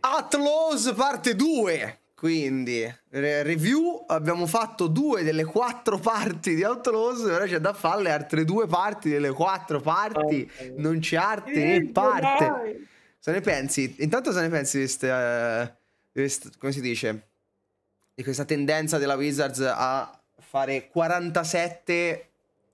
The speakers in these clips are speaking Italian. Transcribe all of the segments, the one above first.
Atlos parte 2 quindi review abbiamo fatto due delle quattro parti di Outlaws ora c'è da fare altre due parti delle quattro parti oh, non c'è arte sì, né parte se ne pensi intanto se ne pensi di questa uh, come si dice di questa tendenza della Wizards a fare 47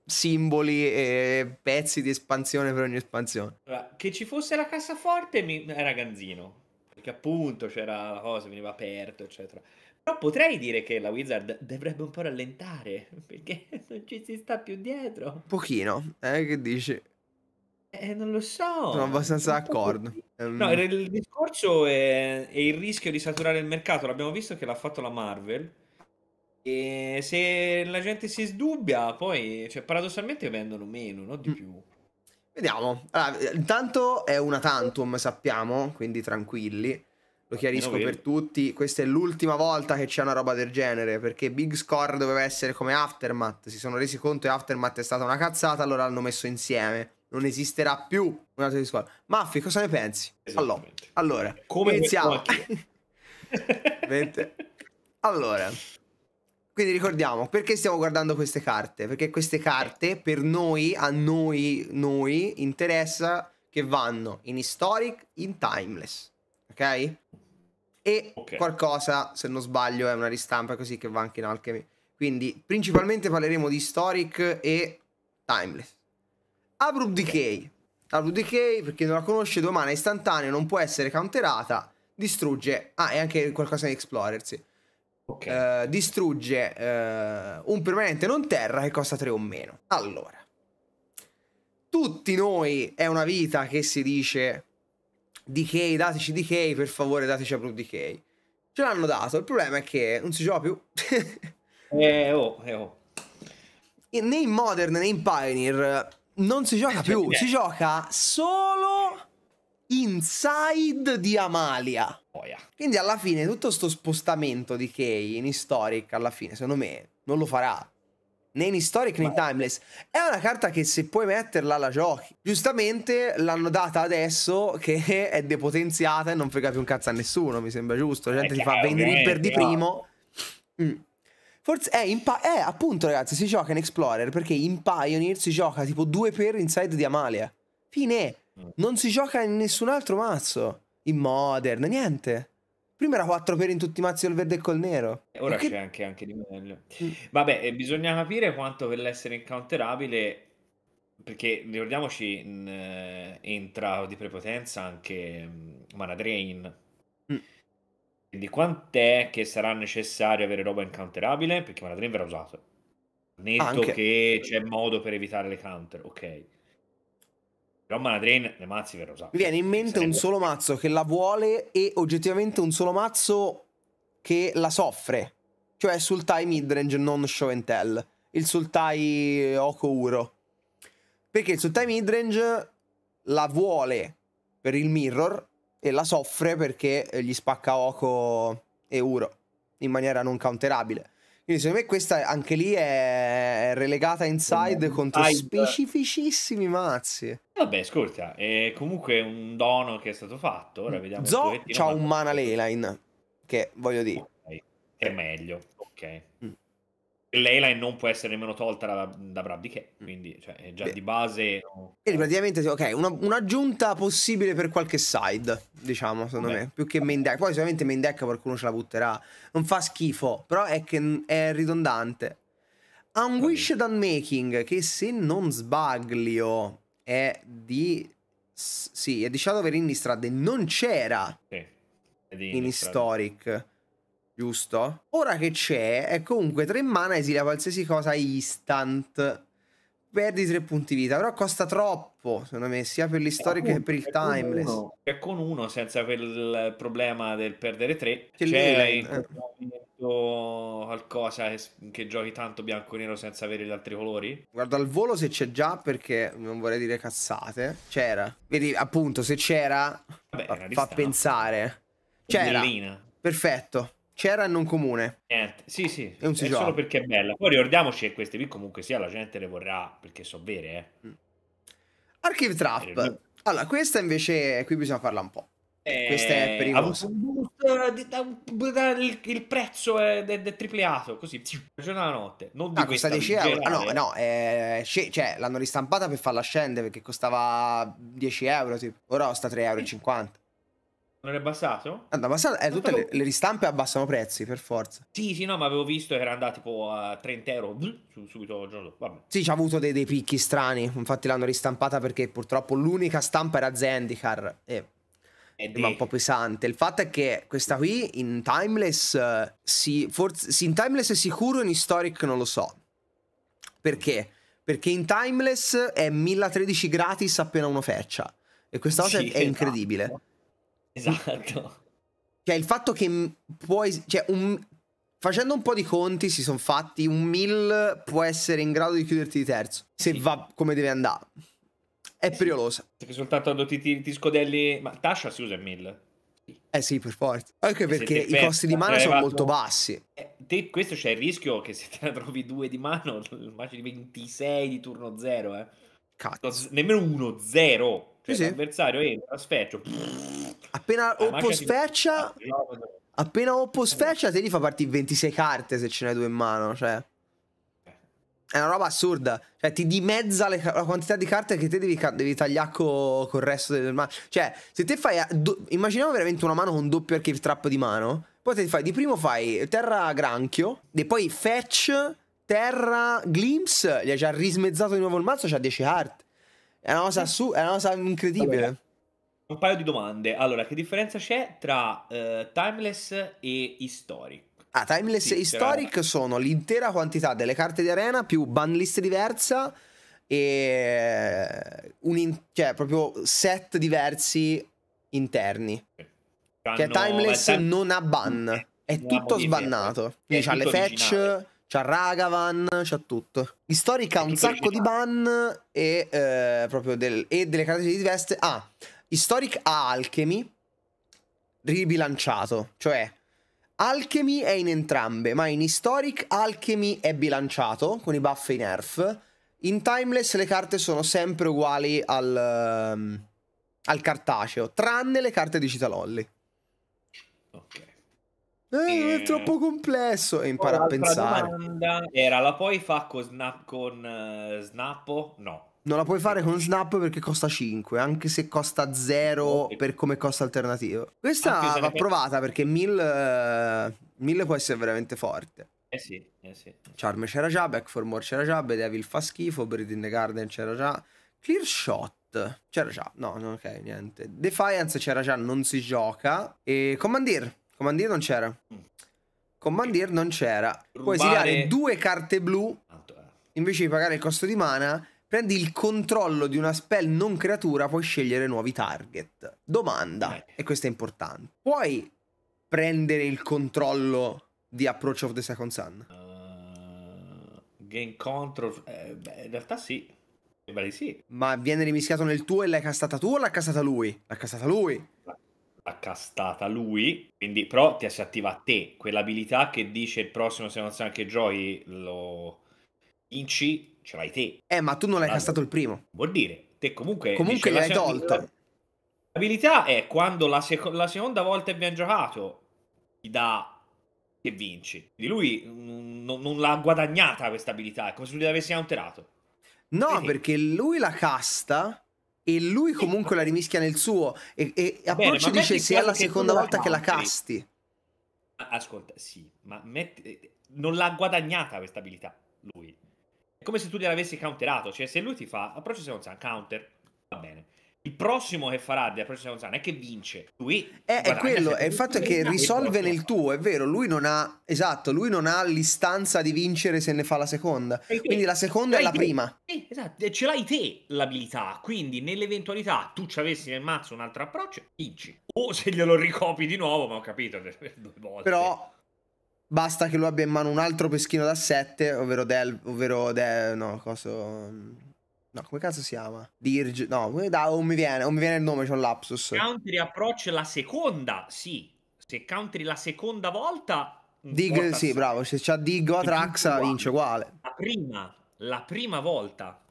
simboli e pezzi di espansione per ogni espansione che ci fosse la cassaforte mi... era eh, ganzino perché appunto c'era la cosa, veniva aperto, eccetera. Però potrei dire che la Wizard dovrebbe un po' rallentare, perché non ci si sta più dietro. Un pochino, eh, che dici? Eh, non lo so. Sono abbastanza d'accordo. No, il discorso è, è, il rischio di saturare il mercato. L'abbiamo visto che l'ha fatto la Marvel. E se la gente si sdubbia, poi, cioè, paradossalmente vendono meno, non di mm. più. Vediamo. Allora, intanto è una tantum, sappiamo, quindi tranquilli. Lo chiarisco per tutti. Questa è l'ultima volta che c'è una roba del genere, perché Big Score doveva essere come Aftermath. Si sono resi conto che Aftermath è stata una cazzata, allora l'hanno messo insieme. Non esisterà più un altro di scuola. Maffi, cosa ne pensi? Allora, allora come iniziamo. allora, quindi ricordiamo, perché stiamo guardando queste carte? Perché queste carte per noi, a noi, noi, interessa che vanno in historic, in timeless, ok? E okay. qualcosa, se non sbaglio, è una ristampa così che va anche in alchemy. Quindi principalmente parleremo di historic e timeless. Abrupt Decay. Abrupt Decay, per chi non la conosce, domani è istantanea, non può essere counterata, distrugge... Ah, e anche qualcosa in Explorersi. Okay. Uh, distrugge uh, un permanente non terra che costa 3 o meno. Allora, tutti noi è una vita che si dice decay, dateci decay, per favore dateci a Blue Decay. Ce l'hanno dato, il problema è che non si gioca più. eh, oh, eh, oh. Né in Modern né in Pioneer non si gioca eh, più, cioè, si gioca solo inside di Amalia boia. Quindi alla fine tutto sto spostamento di Kay in Historic, alla fine, secondo me, non lo farà. Né in Historic né in Timeless. È una carta che se puoi metterla la giochi. Giustamente l'hanno data adesso che è depotenziata e non frega più un cazzo a nessuno, mi sembra giusto. La gente si fa vendere per di primo. Mm. Forse è, eh, in eh, appunto ragazzi, si gioca in Explorer perché in Pioneer si gioca tipo due per inside di Amalia. Fine. Mm. Non si gioca in nessun altro mazzo in modern, niente. Prima era 4 per in tutti i mazzi col verde e col nero. Eh, ora che... c'è anche, anche, di meglio. Mm. Vabbè, eh, bisogna capire quanto per l'essere incounterabile, perché ricordiamoci, mh, mm, eh, entra di prepotenza anche mh, mm, Mana Drain. Mm. Quindi quant'è che sarà necessario avere roba incounterabile? Perché Mana Drain verrà usato. Netto anche. che c'è modo per evitare le counter, ok. Però Mana Drain le mazzi per usare. Mi viene in mente Sarebbe... un solo mazzo che la vuole e oggettivamente un solo mazzo che la soffre. Cioè Sultai Midrange, non Show and Tell. Il Sultai eh, Okouro. Perché il Sultai Midrange la vuole per il mirror e la soffre perché eh, gli spacca Oko e Uro in maniera non counterabile. Quindi secondo me questa anche lì è relegata inside mm. contro Hype. specificissimi mazzi. Vabbè, ascolta, è comunque un dono che è stato fatto. Ora vediamo Zo c'ha un mana Leyline, che voglio dire. Okay. È meglio, ok. Mm. Leyline non può essere nemmeno tolta da, da Brad Diché, mm. quindi cioè, è già Beh. di base... Quindi praticamente, ok, una, un'aggiunta possibile per qualche side, diciamo, secondo Beh. me, più che main deck. Poi sicuramente main deck qualcuno ce la butterà, non fa schifo, però è che è ridondante. un Unwish Making, che se non sbaglio è di... Sì, è di Shadow of Innistrad e non c'era sì, in Historic. Giusto? Ora che c'è, è comunque 3 mana esila qualsiasi cosa instant. Perdi 3 punti vita, però costa troppo, secondo me, sia per l'istorico eh, che per il timeless. Con uno, che con uno, senza quel problema del perdere 3, c'è, c'è qualcosa che, che, giochi tanto bianco e nero senza avere gli altri colori? Guarda al volo se c'è già perché non vorrei dire cazzate. C'era. Vedi, appunto, se c'era Vabbè, fa, fa pensare. C'era. Bellina. Perfetto c'era in un comune. Niente. Sì, sì, è, un è solo perché è bella. Poi ricordiamoci che queste qui comunque sia la gente le vorrà perché so vere, eh. Mm. Archive Trap. Eh, allora, questa invece qui bisogna farla un po'. Eh, questa è per i eh, Il, il prezzo è, è, è tripliato, così, giorno la notte. Non di ah, questa 10 euro. Ah, no, no, eh, cioè, l'hanno ristampata per farla scendere perché costava 10 euro, tipo. ora costa 3,50 euro. Non è abbassato? Hanno abbassato, eh, tutte le, le, ristampe abbassano prezzi per forza. Sì, sì, no, ma avevo visto che era andato tipo a 30 euro subito il giorno dopo. Vabbè. Sì, ci ha avuto dei, dei, picchi strani. Infatti l'hanno ristampata perché purtroppo l'unica stampa era Zendikar. E eh, ma un po' pesante. Il fatto è che questa qui in Timeless, eh, si, forse, si in Timeless è sicuro, in Historic non lo so. Perché? Perché in Timeless è 1013 gratis appena uno feccia. E questa cosa sì, è, è esatto. incredibile. Tanto. Esatto. Cioè, il fatto che puoi... Cioè, un, facendo un po' di conti si sono fatti, un mill può essere in grado di chiuderti di terzo, se sì. va come deve andare. È sì. priolosa. Perché soltanto quando ti, ti, ti, scodelli... Ma Tasha si usa il mill. Eh sì, per forza. Anche perché i costi di mana sono molto bassi. Eh, te, questo c'è il rischio che se te ne trovi due di mano, immagini 26 di turno 0, eh. Cazzo. Nemmeno 1-0. Cioè, sì, L'avversario entra, sfeccio. Appena Oppo sfeccia... Ti... Appena Oppo sfeccia te li fa partire 26 carte se ce n'hai due in mano, cioè... È una roba assurda. Cioè, ti dimezza le, la quantità di carte che te devi, devi tagliare co, col resto del mano. Cioè, se te fai. Do, immaginiamo veramente una mano con doppio archive trap di mano. Poi te fai. Di primo fai terra granchio. E poi fetch, terra glimpse. Gli hai già rismezzato di nuovo il mazzo. C'ha 10 carte. È una cosa, su- è una cosa incredibile. Allora, un paio di domande. Allora, che differenza c'è tra uh, timeless e historic? Ah, timeless sì, e historic era... sono l'intera quantità delle carte di arena più ban list diversa e un in- cioè proprio set diversi interni. Cioè, hanno... Che timeless time... non ha ban, è tutto sbannato. Quindi ha le fetch, originale. C'ha Ragavan, c'ha tutto. Historic ha un sacco di ban e, eh, proprio del, e delle caratteristiche diverse. Ah, Historic ha Alchemy ribilanciato, cioè Alchemy è in entrambe, ma in Historic Alchemy è bilanciato con i buff e i nerf. In Timeless le carte sono sempre uguali al, um, al cartaceo, tranne le carte di Citalolli. Ok. Eh, e... È eh. troppo complesso e impara a pensare. Era la puoi fare con, snap, con uh, Snappo? No. Non la puoi fare con Snap perché costa 5, anche se costa 0 per come costa alternativo. Questa va provata perché 1000, 1000 eh, può essere veramente forte. Eh sì, eh sì. Charm c'era già, Back for More c'era già, Bedevil fa schifo, Breed in the Garden c'era già, Clear Shot c'era già, no, ok, niente. Defiance c'era già, non si gioca. E Commandeer Commandir non c'era. Mm. Commandir non c'era. Puoi esiliare due carte blu eh. invece di pagare il costo di mana. Prendi il controllo di una spell non creatura, puoi scegliere nuovi target. Domanda, Beh. e questo è importante. Puoi prendere il controllo di Approach of the Second Sun? Uh, eh, game Control, eh, beh, in realtà sì. Beh, sì. Ma viene rimischiato nel tuo e l'hai castata tu o l'ha castata lui? L'ha castata lui castata lui, quindi però ti si attiva a te quell'abilità che dice il prossimo se non sai anche Joy lo vinci, ce l'hai te. Eh, ma tu non l'hai castato il primo. Vuol dire, te comunque Comunque l'hai tolto. L'abilità è quando la, sec- la seconda volta abbiamo giocato ti dà che vinci. Quindi lui mm, non, non l'ha guadagnata questa abilità, è come se lui l'avessi alterato. No, perché lui la casta e lui comunque la rimischia nel suo e, e Approccio dice se è la seconda volta la che la casti ascolta sì ma metti, non l'ha guadagnata questa abilità lui è come se tu gliel'avessi counterato cioè se lui ti fa Approccio se non sa counter va bene il prossimo che farà della prossima console non è che vince, lui eh, è, è quello, è il fatto è che risolve nel esatto. tuo, è vero, lui non ha esatto, lui non ha l'istanza di vincere se ne fa la seconda. quindi la seconda è la te. prima. Sì, esatto, ce l'hai te l'abilità, quindi nell'eventualità tu ci avessi nel mazzo un altro approccio, vinci. O se glielo ricopi di nuovo, ma ho capito due volte. Però basta che lui abbia in mano un altro peschino da 7, ovvero del ovvero del, no, cosa No, come cazzo si chiama? Dirge. No, da, non, mi viene, non mi viene il nome, c'ho un lapsus. Country Approach la seconda, sì. Se Country la seconda volta... Dig, sì, bravo. Se c'ha Dig o Atraxa vince uguale. La prima, la prima volta.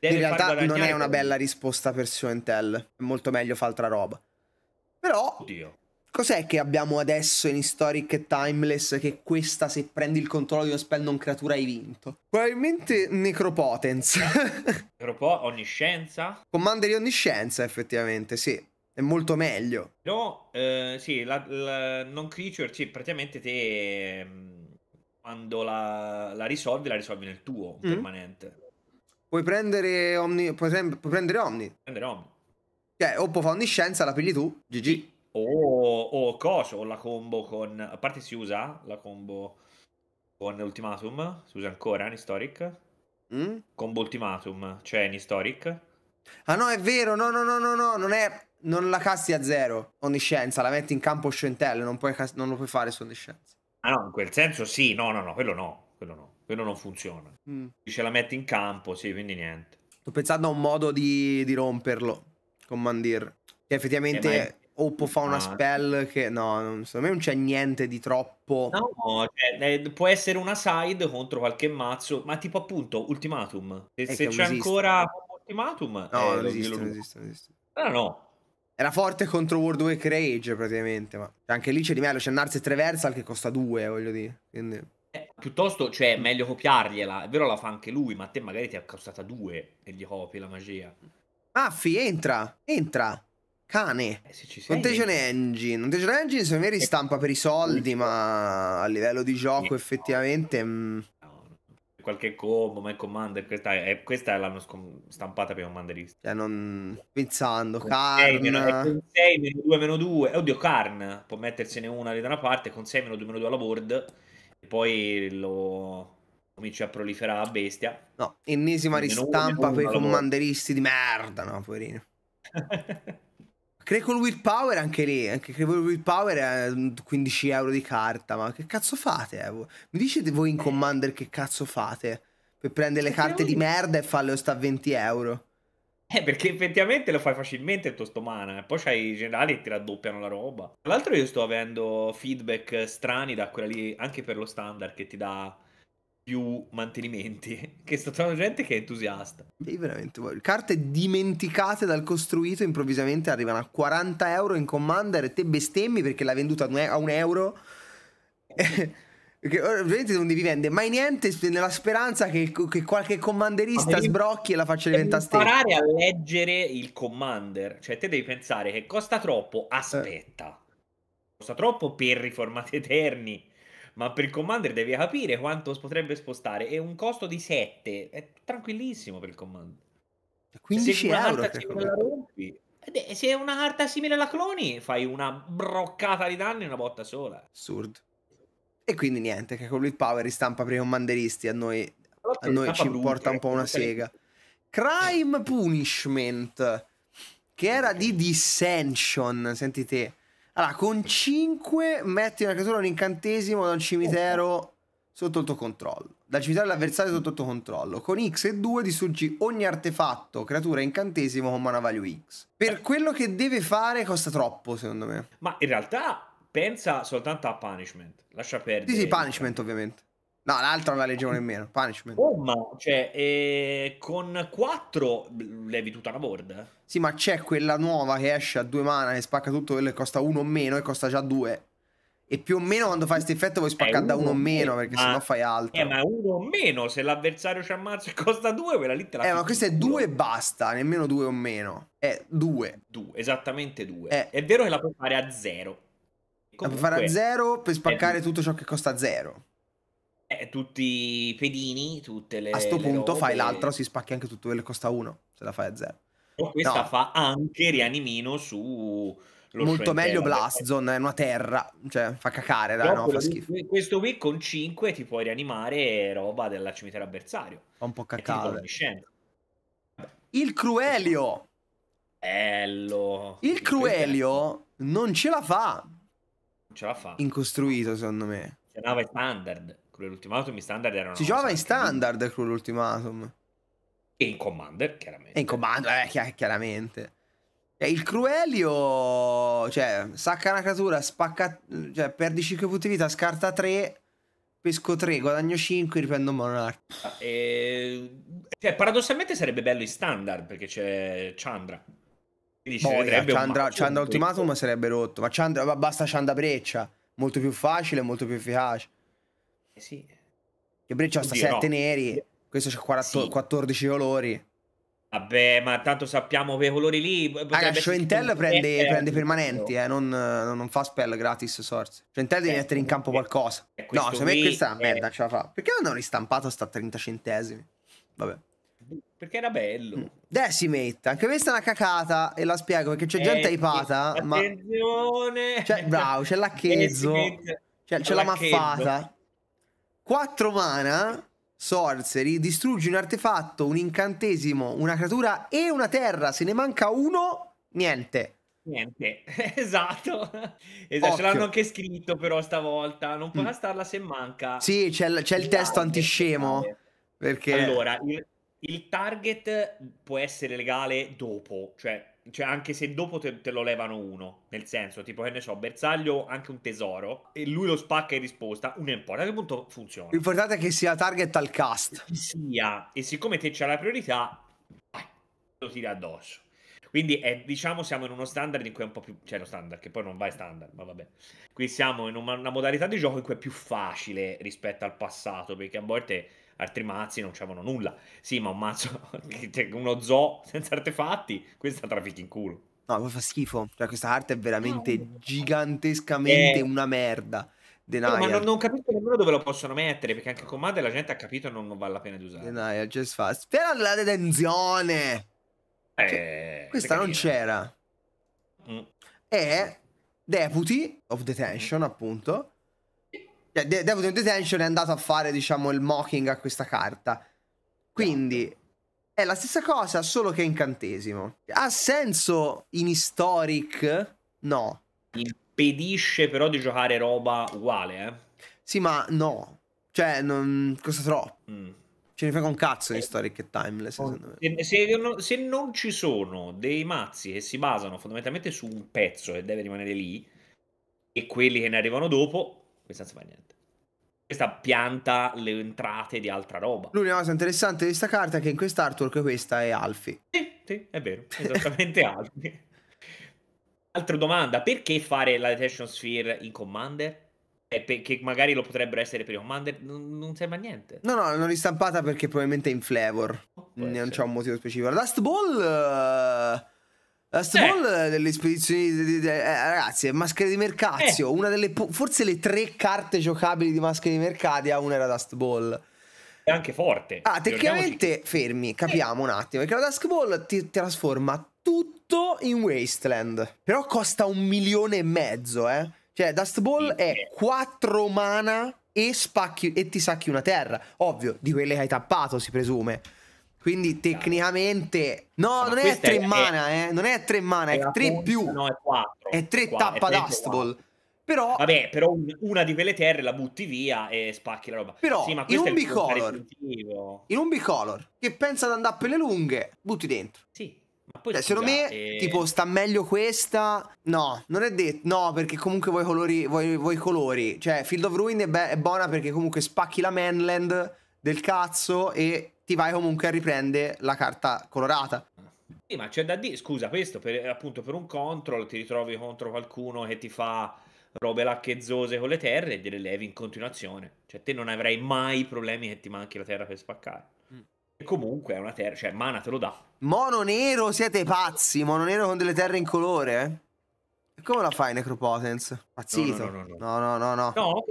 in realtà non è una bella risposta per suo È molto meglio fa altra roba. Però... Oddio. Cos'è che abbiamo adesso in Historic e Timeless che questa, se prendi il controllo di uno spell non creatura, hai vinto? Probabilmente Necropotence. Necropo- onniscienza? Commander di onniscienza, effettivamente, sì. È molto meglio. No, eh, sì, la, la non creature, sì, praticamente te ehm, quando la, la, risolvi, la risolvi nel tuo mm. permanente. Puoi prendere Omni, puoi, puoi prendere Omni. Prendere Omni. Cioè, o puoi fare onniscienza, la pigli tu, GG. O, o coso, o la combo con... A parte si usa la combo con Ultimatum, si usa ancora in Historic. Mm? Combo Ultimatum, cioè in Historic. Ah no, è vero, no, no, no, no, no, non è... Non la casti a zero, onniscienza, la metti in campo scentello, non, puoi, non lo puoi fare su onniscienza. Ah no, in quel senso sì, no, no, no, quello no, quello no, quello non funziona. Mm. Ce la metti in campo, sì, quindi niente. Sto pensando a un modo di, di romperlo con Mandir. Che effettivamente eh, o può fare una ah. spell che no, secondo me non c'è niente di troppo. No, cioè, può essere una side contro qualche mazzo, ma tipo appunto Ultimatum. Se, eh, se c'è ancora Ultimatum, no, eh, non, esiste, non, esiste, non esiste, No, no. Era forte contro World Wake Rage praticamente, ma cioè, anche lì c'è di meglio, c'è Narset Traversal che costa 2, voglio dire. Quindi... Eh, piuttosto, cioè, meglio copiargliela. È vero, la fa anche lui, ma a te magari ti ha costata 2 e gli copi la magia. Maffi, ah, entra, entra. Cane. Eh, se ci sei. Contagion Engine. Contagion Engine secondo me eh, ristampa per i soldi, ma a livello di gioco eh. mm. no. effettivamente... Mh... Qualche combo, ma è Commander, questa, è, questa l'hanno scom- stampata per Commanderista. Cioè non... Pensando, con Karn... 6, 6, meno 2, eh, meno 2. Oddio, Karn può mettersene una da una parte, con 6, meno 2, meno 2 alla board, e poi lo comincia a proliferare la bestia. No, ennesima ristampa per i commanderisti di merda, no, poverino. Crea Crackle Willpower anche lì, anche Crea Crackle Willpower è eh, 15 euro di carta, ma che cazzo fate? Eh? Mi dicete voi in eh. Commander che cazzo fate? Per prendere le carte di merda e farle sta a 20 euro. Eh, perché effettivamente lo fai facilmente il tosto mana, e poi c'hai i generali che ti raddoppiano la roba. Tra l'altro io sto avendo feedback strani da quella lì, anche per lo standard, che ti dà più mantenimenti. Che sto trovando gente che è entusiasta. Sì, veramente. Carte dimenticate dal costruito improvvisamente arrivano a 40 euro in Commander e te bestemmi perché l'ha venduta a un euro. Perché ovviamente non devi vendere mai niente nella speranza che, che qualche commanderista sbrocchi e la faccia diventare stessa. imparare a leggere il commander. Cioè, te devi pensare che costa troppo, eh. aspetta. Eh. Costa troppo per i formati eterni ma per il commander devi capire quanto potrebbe spostare. È un costo di 7 è tranquillissimo per il commander. 15 cioè, euro. Se, se una carta simile alla cloni, fai una broccata di danni in una botta sola. Assurdo. E quindi niente, che con il power ristampa per i commanderisti, a noi, a noi ci importa eh, un po' una sega. Crime Punishment, che era di Dissension, senti te allora, con 5 metti una creatura un incantesimo da un cimitero sotto il tuo controllo. Dal cimitero dell'avversario sotto il tuo controllo. Con X e 2 distruggi ogni artefatto, creatura e incantesimo con mana value X. Per quello che deve fare costa troppo, secondo me. Ma in realtà pensa soltanto a punishment. Lascia perdere. Sì, sì, punishment ovviamente. No, l'altra non la leggevo nemmeno. Punishment. Oh, ma cioè, eh, con 4 levi tutta la board. Sì, ma c'è quella nuova che esce a 2 mana e spacca tutto quello e costa 1 o meno e costa già 2. E più o meno quando fai questo effetto vuoi eh, spaccare da 1 o meno, perché sennò fai altro. Eh, ma 1 o meno, se l'avversario ci ammazza e costa 2, quella lì te la Eh, ma questa è 2 e basta, nemmeno 2 o meno. È eh, 2. due esattamente 2. È... Eh. è vero che la puoi fare a 0. la puoi fare a 0 per spaccare tutto ciò che costa 0. Eh, tutti i pedini, tutte le... A sto le punto robe. fai l'altro, si spacchi anche tutto quello che costa uno, se la fai a zero. O questa no. fa anche Rianimino su... Molto meglio Blastzone, è una terra, cioè fa cacare, dai, no, fa schifo. Questo qui con 5 ti puoi rianimare roba della cimitero avversario. Fa un po' cacare. Il Cruelio! Bello! Il, Cruelio non ce la fa! Non ce la fa. Incostruito, secondo me. Se andava standard. Cruel in standard era Si giocava in standard di... Cruel E in Commander, chiaramente. E in Commander, eh, chiaramente. Cioè, il Cruelio, cioè, sacca una creatura, spacca, cioè, perdi 5 punti vita, scarta 3, pesco 3, guadagno 5, riprendo Monarch. Ah, e... Cioè, paradossalmente sarebbe bello in standard, perché c'è Chandra. Quindi ci Boia, Chandra, Chandra Ultimatum sarebbe rotto, ma Chandra, basta Chandra Breccia, molto più facile, molto più efficace. Eh sì. Io Breccia sta 7 no. neri, questo c'ha 14, sì. 14 colori. Vabbè, ma tanto sappiamo quei colori lì. Raga, Shoentel prende, eh, prende permanenti, eh, non, non, fa spell gratis Source. Shoentel devi eh, mettere in campo eh, qualcosa. Eh, no, secondo me questa è una merda, ce la fa. Perché non hanno ristampato sta 30 centesimi? Vabbè. Perché era bello. Mm. Decimate, anche questa è una cacata e la spiego perché c'è gente ipata. Ma... Attenzione! C'è, cioè, bravo, c'è l'acchezzo. Cioè, c'è, la maffata. 4 mana, sorcery, distruggi un artefatto, un incantesimo, una creatura e una terra. Se ne manca uno, niente. Niente, esatto. esatto. Ce l'hanno anche scritto però stavolta. Non può starla mm. se manca. Sì, c'è il, il, testo antiscemo. Perché... Allora, il, il target può essere legale dopo, cioè cioè anche se dopo te, te, lo levano uno, nel senso, tipo che ne so, bersaglio, anche un tesoro, e lui lo spacca in risposta, un importa, a che punto funziona? L'importante è che sia target al cast. Che sia, e siccome te c'è la priorità, lo tira addosso. Quindi è, diciamo siamo in uno standard in cui è un po' più... cioè lo standard, che poi non va in standard, ma vabbè. Qui siamo in una, una modalità di gioco in cui è più facile rispetto al passato, perché a volte altri mazzi non c'avevano nulla. Sì, ma un mazzo, uno zoo senza artefatti, questa traffica in culo. No, ma fa schifo. Cioè, questa arte è veramente no. gigantescamente eh. una merda. Denial. ma non, non, capisco nemmeno dove lo possono mettere perché anche con Madre la gente ha capito non, non vale la pena di usare. Denial, just fast. Spera la detenzione. Eh, cioè, questa non c'era. Mm. E Deputy of Detention, appunto, cioè, De- Devil Detention è andato a fare, diciamo, il mocking a questa carta. Quindi è la stessa cosa, solo che è incantesimo. Ha senso in Historic? No. Impedisce però di giocare roba uguale, eh? Sì, ma no. Cioè, non... costa troppo. Mm. Ce ne frega un cazzo di eh. Historic e Timeless, oh. secondo me. Se, se, se, non ci sono dei mazzi che si basano fondamentalmente su un pezzo che deve rimanere lì, e quelli che ne arrivano dopo, questa non si fa niente. Questa pianta le entrate di altra roba. L'unica cosa interessante di questa carta è che in quest'artwork questa è Alfi. Sì, sì, è vero, esattamente Alfi. Altra domanda, perché fare la Detection Sphere in Commander? Eh, che magari lo potrebbero essere per i Commander, non, non serve a niente. No, no, non ristampata perché probabilmente è in flavor. Oh, non c'è un motivo specifico. Last Ball... Uh la Staball eh. delle spedizioni. Di, di, di, eh, ragazzi, è Maschere di Mercazio. Eh. Una delle forse le tre carte giocabili di Maschere di Mercadia, ah, una era Dust Ball. È anche forte. Ah, tecnicamente, fermi, capiamo eh. un attimo. Perché la Dust Ball ti trasforma tutto in Wasteland. Però costa un milione e mezzo, eh. Cioè, Dust Ball sì. è 4 mana e, spacchi, e ti sacchi una terra. Ovvio, di quelle che hai tappato, si presume. Quindi tecnicamente... No, non è 3 mana, è, eh. Non è 3 mana, è 3 più. No, è 4. È 3 tappa Dust Bowl. Però... Vabbè, però una di quelle terre la butti via e spacchi la roba. Però sì, ma in un bicolor... In un bicolor che pensa ad andare per le lunghe, butti dentro. Sì, Ma poi. cioè, secondo me, e... Eh, tipo, sta meglio questa. No, non è detto. No, perché comunque vuoi colori. Vuoi, vuoi colori. Cioè, Field of Ruin è, be- è, buona perché comunque spacchi la mainland del cazzo e ti vai comunque a riprendere la carta colorata. Sì, ma c'è da dire, scusa, questo per, appunto per un control ti ritrovi contro qualcuno che ti fa robe lacchezzose con le terre e delle levi in continuazione. Cioè, te non avrai mai problemi che ti manchi la terra per spaccare. Mm. E comunque è una terra, cioè, mana te lo dà. Mono nero, siete pazzi. Mono nero con delle terre in colore, eh? Come la fai Necropotence? Pazzito. No, no, no. No, no, no, no. no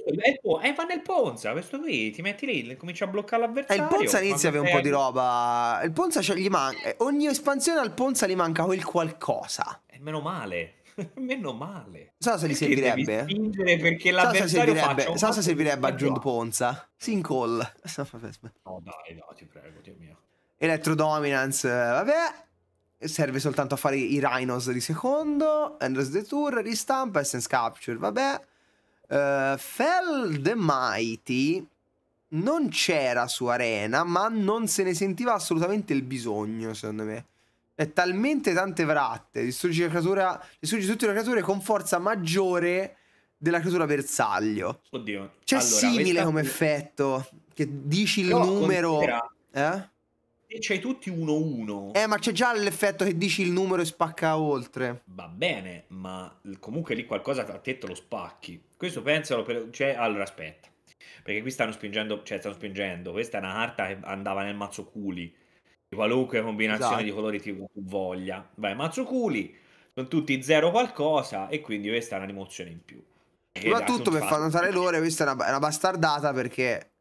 è, eh, va nel Ponza, questo qui, ti metti lì, comincia a bloccare eh, l'avversario. E il Ponza inizia a avere un po' di roba. Il Ponza cioè, gli manca eh, ogni espansione al Ponza gli manca quel qualcosa. E meno male. Meno male. Sasa so se gli servirebbe. Spingere perché l'avversario Sasa so servirebbe, Sasa so se servirebbe aggiunto Giund Ponza. Sincall. No, dai, no, ti prego, Dio mio. Electro Dominance, vabbè serve soltanto a fare i Rhinos di secondo, Endless Detour, ristampa, Essence Capture, vabbè. Uh, Fell the Mighty non c'era su Arena, ma non se ne sentiva assolutamente il bisogno, secondo me. È talmente tante vratte, distruggi, la creatura, distruggi tutte le creature con forza maggiore della creatura bersaglio. Oddio. C'è cioè, allora, simile questa... come effetto, che dici il Però numero... Considera... Eh? perché c'hai tutti 1-1. Eh, ma c'è già l'effetto che dici il numero e spacca oltre. Va bene, ma comunque lì qualcosa a te te lo spacchi. Questo pensalo per... Cioè, allora aspetta. Perché qui stanno spingendo, cioè stanno spingendo. Questa è una carta che andava nel mazzo culi. Qualunque combinazione esatto. di colori ti voglia. Vai, mazzo culi, sono tutti 0 qualcosa e quindi questa è una rimozione in più. Soprattutto per far notare l'ore, questa è una, è una bastardata perché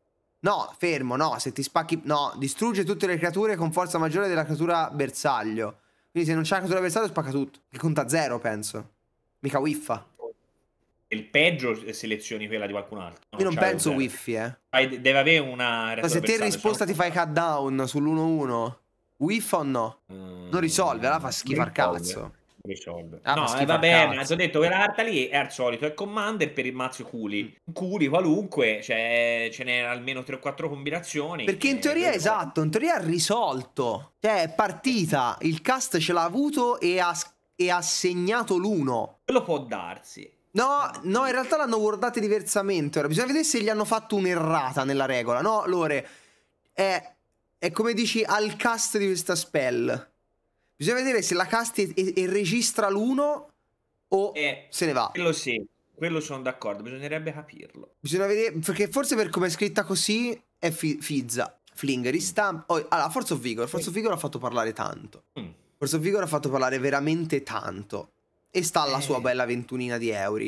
No, fermo, no, se ti spacchi... No, distrugge tutte le creature con forza maggiore della creatura bersaglio. Quindi se non c'è la creatura bersaglio spacca tutto. Che conta zero, penso. Mica whiffa. Il peggio selezioni quella di qualcun altro. Io non cioè, penso whiffi, eh. eh. Deve avere una... Ma se te in risposta cioè, ti fai cut down sull'1-1, wiffa o no? Mm, non risolve, la fa schifo al cazzo risolve. Ah, no, eh, ma ti ho detto che l'Artali è al solito, è commander per il mazzo culi. Mm. Culi qualunque, cioè, ce n'è almeno 3 o 4 combinazioni. Perché in teoria, eh, esatto, in teoria ha risolto. Cioè, è partita, il cast ce l'ha avuto e ha, e ha segnato l'uno. Quello può darsi. No, no, in realtà l'hanno guardate diversamente. Ora, bisogna vedere se gli hanno fatto un'errata nella regola. No, Lore, è, è come dici al cast di questa spell Bisogna vedere se la cast e, e registra l'uno o eh, se ne va. Quello sì, quello sono d'accordo, bisognerebbe capirlo. Bisogna vedere, perché forse per come è scritta così è fi fizza. Fling, mm. ristampa. Oh, allora, Forza of Vigor, Forza of Vigor ha fatto parlare tanto. Mm. Forza of Vigor ha fatto parlare veramente tanto. E sta alla eh. sua bella ventunina di euro.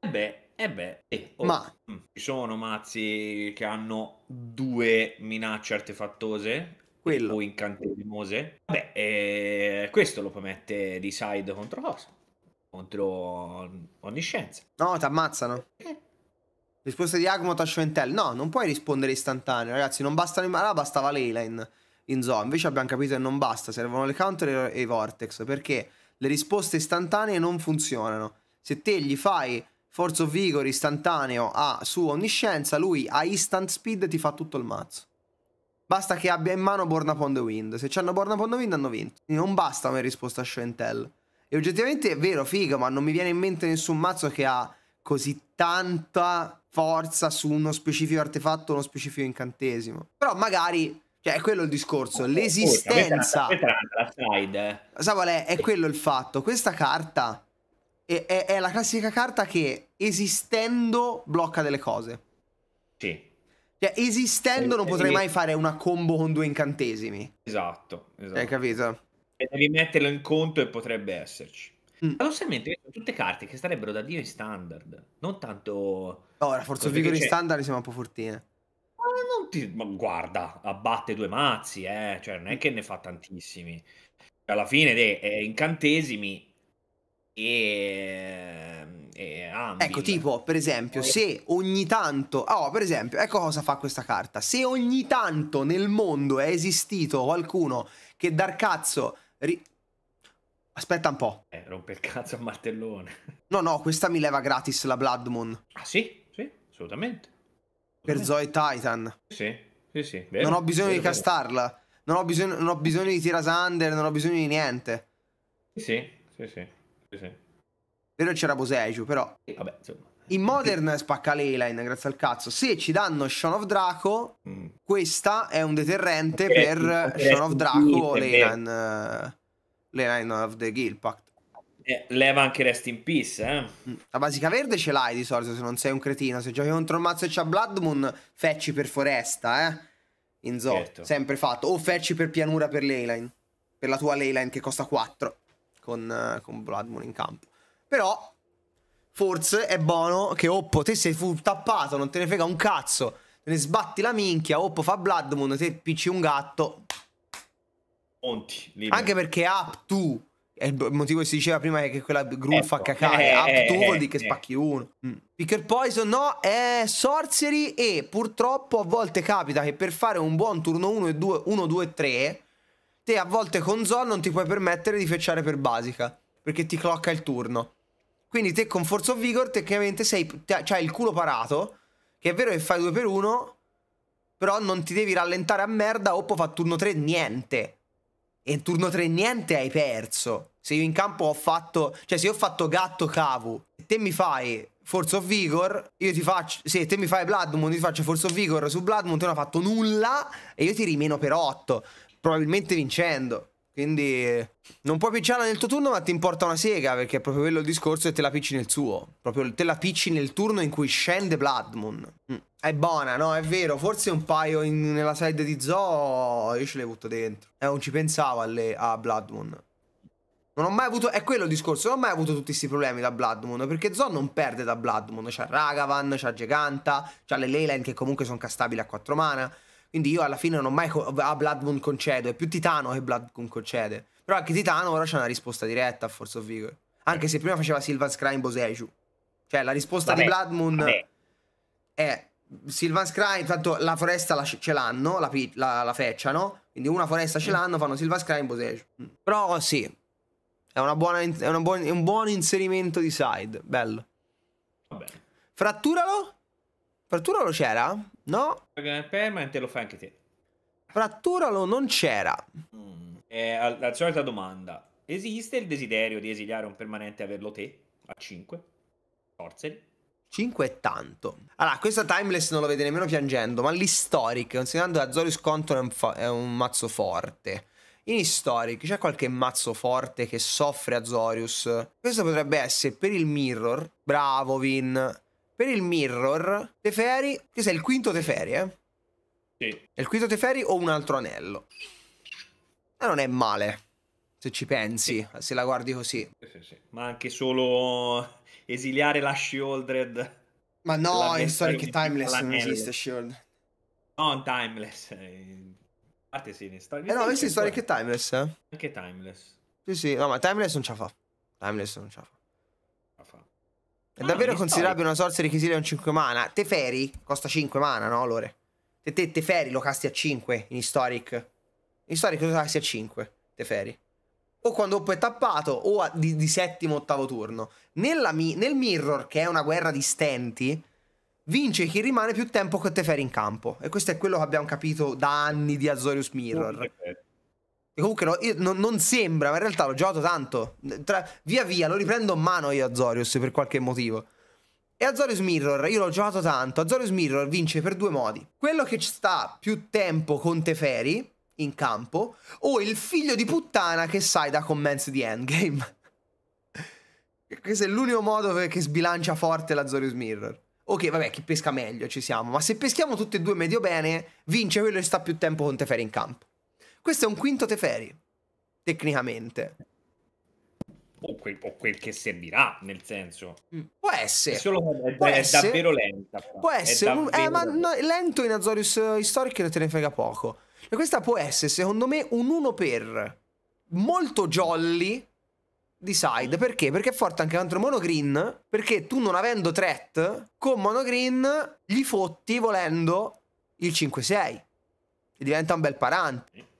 Eh beh, eh beh, eh, oh, ma mm. ci sono mazzi che hanno due minacce artefattose quello. o incantesemose. Vabbè, eh, questo lo promette di side contro cosa? Contro onniscienza. No, ti ammazzano. Eh. Risposta di Agmo Tascentel. No, non puoi rispondere istantaneo, ragazzi. Non bastano. i mana, bastava Leyline in, in zoo. Invece abbiamo capito che non basta. Servono le counter e i vortex. Perché le risposte istantanee non funzionano. Se te gli fai Forza of Vigor istantaneo a su onniscienza, lui a instant speed ti fa tutto il mazzo. Basta che abbia in mano Born Upon the Wind. Se c'hanno Born Upon the Wind hanno vinto. Non basta una risposta a Shentel. E oggettivamente è vero, figo, ma non mi viene in mente nessun mazzo che ha così tanta forza su uno specifico artefatto, uno specifico incantesimo. Però magari cioè, è quello il discorso. Oh, oh, l'esistenza. Oh, questa Sai qual è? È quello il fatto. Questa carta è, è, è, la classica carta che esistendo blocca delle cose. Sì. Cioè, esistendo e, non potrei e... mai fare una combo con due incantesimi. Esatto, esatto. Hai capito? E devi metterlo in conto e potrebbe esserci. Mm. sono tutte carte che starebbero da Dio in standard, non tanto... No, la forza vigore in standard siamo un po' fortine. Ma non ti... Ma guarda, abbatte due mazzi, eh. Cioè, non è mm. che ne fa tantissimi. Alla fine, dei eh, incantesimi, e, e Ecco, tipo, per esempio, se ogni tanto... Oh, per esempio, ecco cosa fa questa carta. Se ogni tanto nel mondo è esistito qualcuno che dal cazzo... Ri... Aspetta un po'. Eh, rompe il cazzo a martellone. No, no, questa mi leva gratis la Blood Moon. Ah sì? Sì, assolutamente. Per Zoe Titan. Sì, sì, sì. Vero, non ho bisogno vero, di castarla. Non ho bisogno, non ho bisogno di Tirasander, non ho bisogno di niente. Sì, sì, sì sì. Vero c'era Boseju, però... Vabbè, insomma. In Modern spacca l'Eline, grazie al cazzo. Se ci danno Shaun of Draco, mm. questa è un deterrente okay, per okay, Shaun of Draco, o l'Eline, eh, l'Eline of the Guild Pact. Eh, leva anche Rest in Peace. Eh. Mm. La basica verde ce l'hai di solito se non sei un cretino. Se giochi contro un mazzo e c'ha Blood Moon, fecci per foresta, eh. In zoo, certo. sempre fatto. O fecci per pianura per l'Eline. Per la tua Leyline che costa 4 con, eh, con Bloodmoon in campo. Però forse è buono che Oppo te sei fu tappato, non te ne frega un cazzo, te ne sbatti la minchia, Oppo fa Bloodmoon, te picci un gatto. Monti, Anche perché up to è il motivo che si diceva prima che quella gru ecco. fa cacare. Eh, up to eh, vuol dire eh, che eh. spacchi uno. Mm. Picker Poison no, è Sorcery e purtroppo a volte capita che per fare un buon turno 1 e 2, 1, 2 3 te a volte con Zon non ti puoi permettere di fecciare per basica, perché ti clocca il turno. Quindi te con Force of Vigor tecnicamente sei, c'hai il culo parato, che è vero che fai 2 per 1, però non ti devi rallentare a merda, Oppo fa turno 3 niente. E turno 3 niente hai perso. Se io in campo ho fatto, cioè se io ho fatto gatto cavu, e te mi fai Force of Vigor, io ti faccio, se te mi fai Bloodmoon, io ti faccio Force of Vigor su Bloodmoon, te non ha fatto nulla e io ti rimeno per 8 probabilmente vincendo. Quindi non puoi picciarla nel tuo turno, ma ti importa una sega, perché è proprio quello il discorso e te la picci nel suo. Proprio te la picci nel turno in cui scende Blood Moon. Mm. È buona, no? È vero, forse un paio in, nella side di Zoo io ce le butto dentro. Eh, non ci pensavo alle, a Blood Moon. Non ho mai avuto, è quello il discorso, non ho mai avuto tutti questi problemi da Blood Moon, perché Zoo non perde da Blood Moon, c'ha Ragavan, c'ha Giganta, c'ha le Leyland che comunque sono castabili a 4 mana. Quindi io alla fine non ho mai... Co- ah, Blood Moon concedo, è più Titano che Blood Moon concede. Però anche Titano ora c'è una risposta diretta a Force of Vigor. Anche se prima faceva Sylvan Scry in Boseju. Cioè la risposta vabbè, di Blood Moon vabbè. è... Sylvan Scry, intanto la foresta la, ce l'hanno, la, la, la fecciano, quindi una foresta ce mm. l'hanno, fanno Sylvan Scry in Boseju. Mm. Però oh, sì, è, buona, è buon, un buon inserimento di side, bello. Vabbè. Fratturalo? Fratturalo c'era? No. Dragon Permanent lo fai anche te. Fratturalo non c'era. Mm. È la solita domanda. Esiste il desiderio di esiliare un permanente e averlo te? A 5? Forzeli. 5 è tanto. Allora, questa timeless non lo vede nemmeno piangendo, ma l'historic, considerando che Azorius Contour è, è un, mazzo forte. In historic c'è qualche mazzo forte che soffre Azorius. Questo potrebbe essere per il mirror. Bravo Vin. Per il mirror, Teferi, che sei il quinto Teferi, eh? Sì. È il quinto Teferi o un altro anello? Ma non è male, se ci pensi, sì. se la guardi così. Sì, sì, Ma anche solo esiliare la Shieldred. Ma no, in storia che Timeless non esiste Shield. No, Timeless. Eh, in parte sì, in storia. Eh è storia che Timeless, eh. Anche Timeless. Sì, sì, no, ma Timeless non ce la fa. Timeless non ce la fa. È davvero ah, considerabile una sorcery che si leva un 5 mana? Teferi costa 5 mana, no, Lore? Te, te Teferi lo casti a 5 in Historic. In Historic lo casti a 5, Teferi. O quando Oppo è tappato, o a, di, di settimo ottavo turno. Mi, nel Mirror, che è una guerra di stenti, vince chi rimane più tempo con Teferi in campo. E questo è quello che abbiamo capito da anni di Azorius Mirror. Comunque no, io, no, non sembra, ma in realtà l'ho giocato tanto. Tra, via via, lo riprendo in mano io Azorius per qualche motivo. E Azorius Mirror, io l'ho giocato tanto, Azorius Mirror vince per due modi. Quello che sta più tempo con Teferi in campo o il figlio di puttana che sai da commence di Endgame. Questo è l'unico modo che sbilancia forte l'Azorius Mirror. Ok, vabbè, chi pesca meglio, ci siamo. Ma se peschiamo tutti e due medio bene, vince quello che sta più tempo con Teferi in campo. Questo è un quinto Teferi, tecnicamente. O quel, o quel, che servirà, nel senso. Mm. Può essere. È, solo, è, può è essere, davvero lenta. Può essere. Un, eh, ma no, lento in Azorius eh, Historic te ne frega poco. E questa può essere, secondo me, un 1 per molto jolly di side. Mm. Perché? Perché è forte anche contro monogreen. Perché tu non avendo threat, con monogreen gli fotti volendo il 5-6. E diventa un bel parante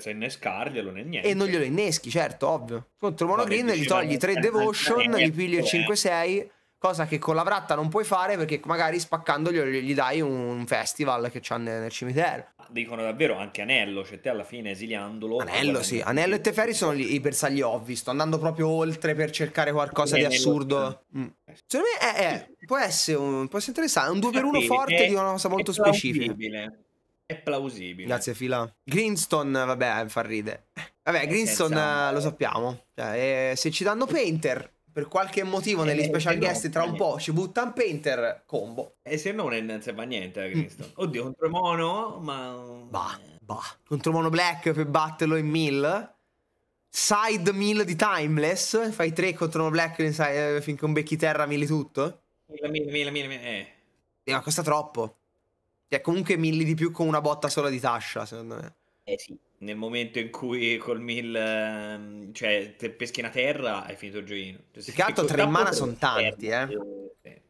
senza innescarglielo né niente. E non glielo inneschi, certo, ovvio. Contro monogreen gli togli 3 eh, eh, devotion, eh, gli pigli il 5-6, cosa che con la vratta non puoi fare perché magari spaccandogli gli dai un festival che c'ha nel, cimitero. Dicono davvero anche Anello, cioè te alla fine esiliandolo... Anello sì, Anello e Teferi sono gli, i bersagli ovvi, sto andando proprio oltre per cercare qualcosa di assurdo. Mm. Secondo me è, è, può, essere un, può essere interessante, un 2x1 forte di una cosa molto specifica. Plausibile è plausibile. Grazie Fila. Greenstone, vabbè, fa ride. Vabbè, eh, Greenstone senza... Eh, lo sappiamo. Cioè, eh, se ci danno Painter, per qualche motivo eh, negli eh, special guest no, tra un po' ci buttano Painter combo. E se no non serve a niente mm. Greenstone. Mm. Oddio, contro Mono, ma... Bah, bah. Contro Mono Black per batterlo in Mill. Side Mill di Timeless. Fai 3 contro Mono Black inside, finché un becchi terra milli tutto. Mille, mille, mille, mille. Eh. ma costa troppo. Che comunque milli di più con una botta sola di tascia, secondo me. Eh sì. Nel momento in cui col mill, ehm, cioè, te peschi una terra, hai finito il giochino. Cioè, Più che altro tre mana sono tanti, eh. eh.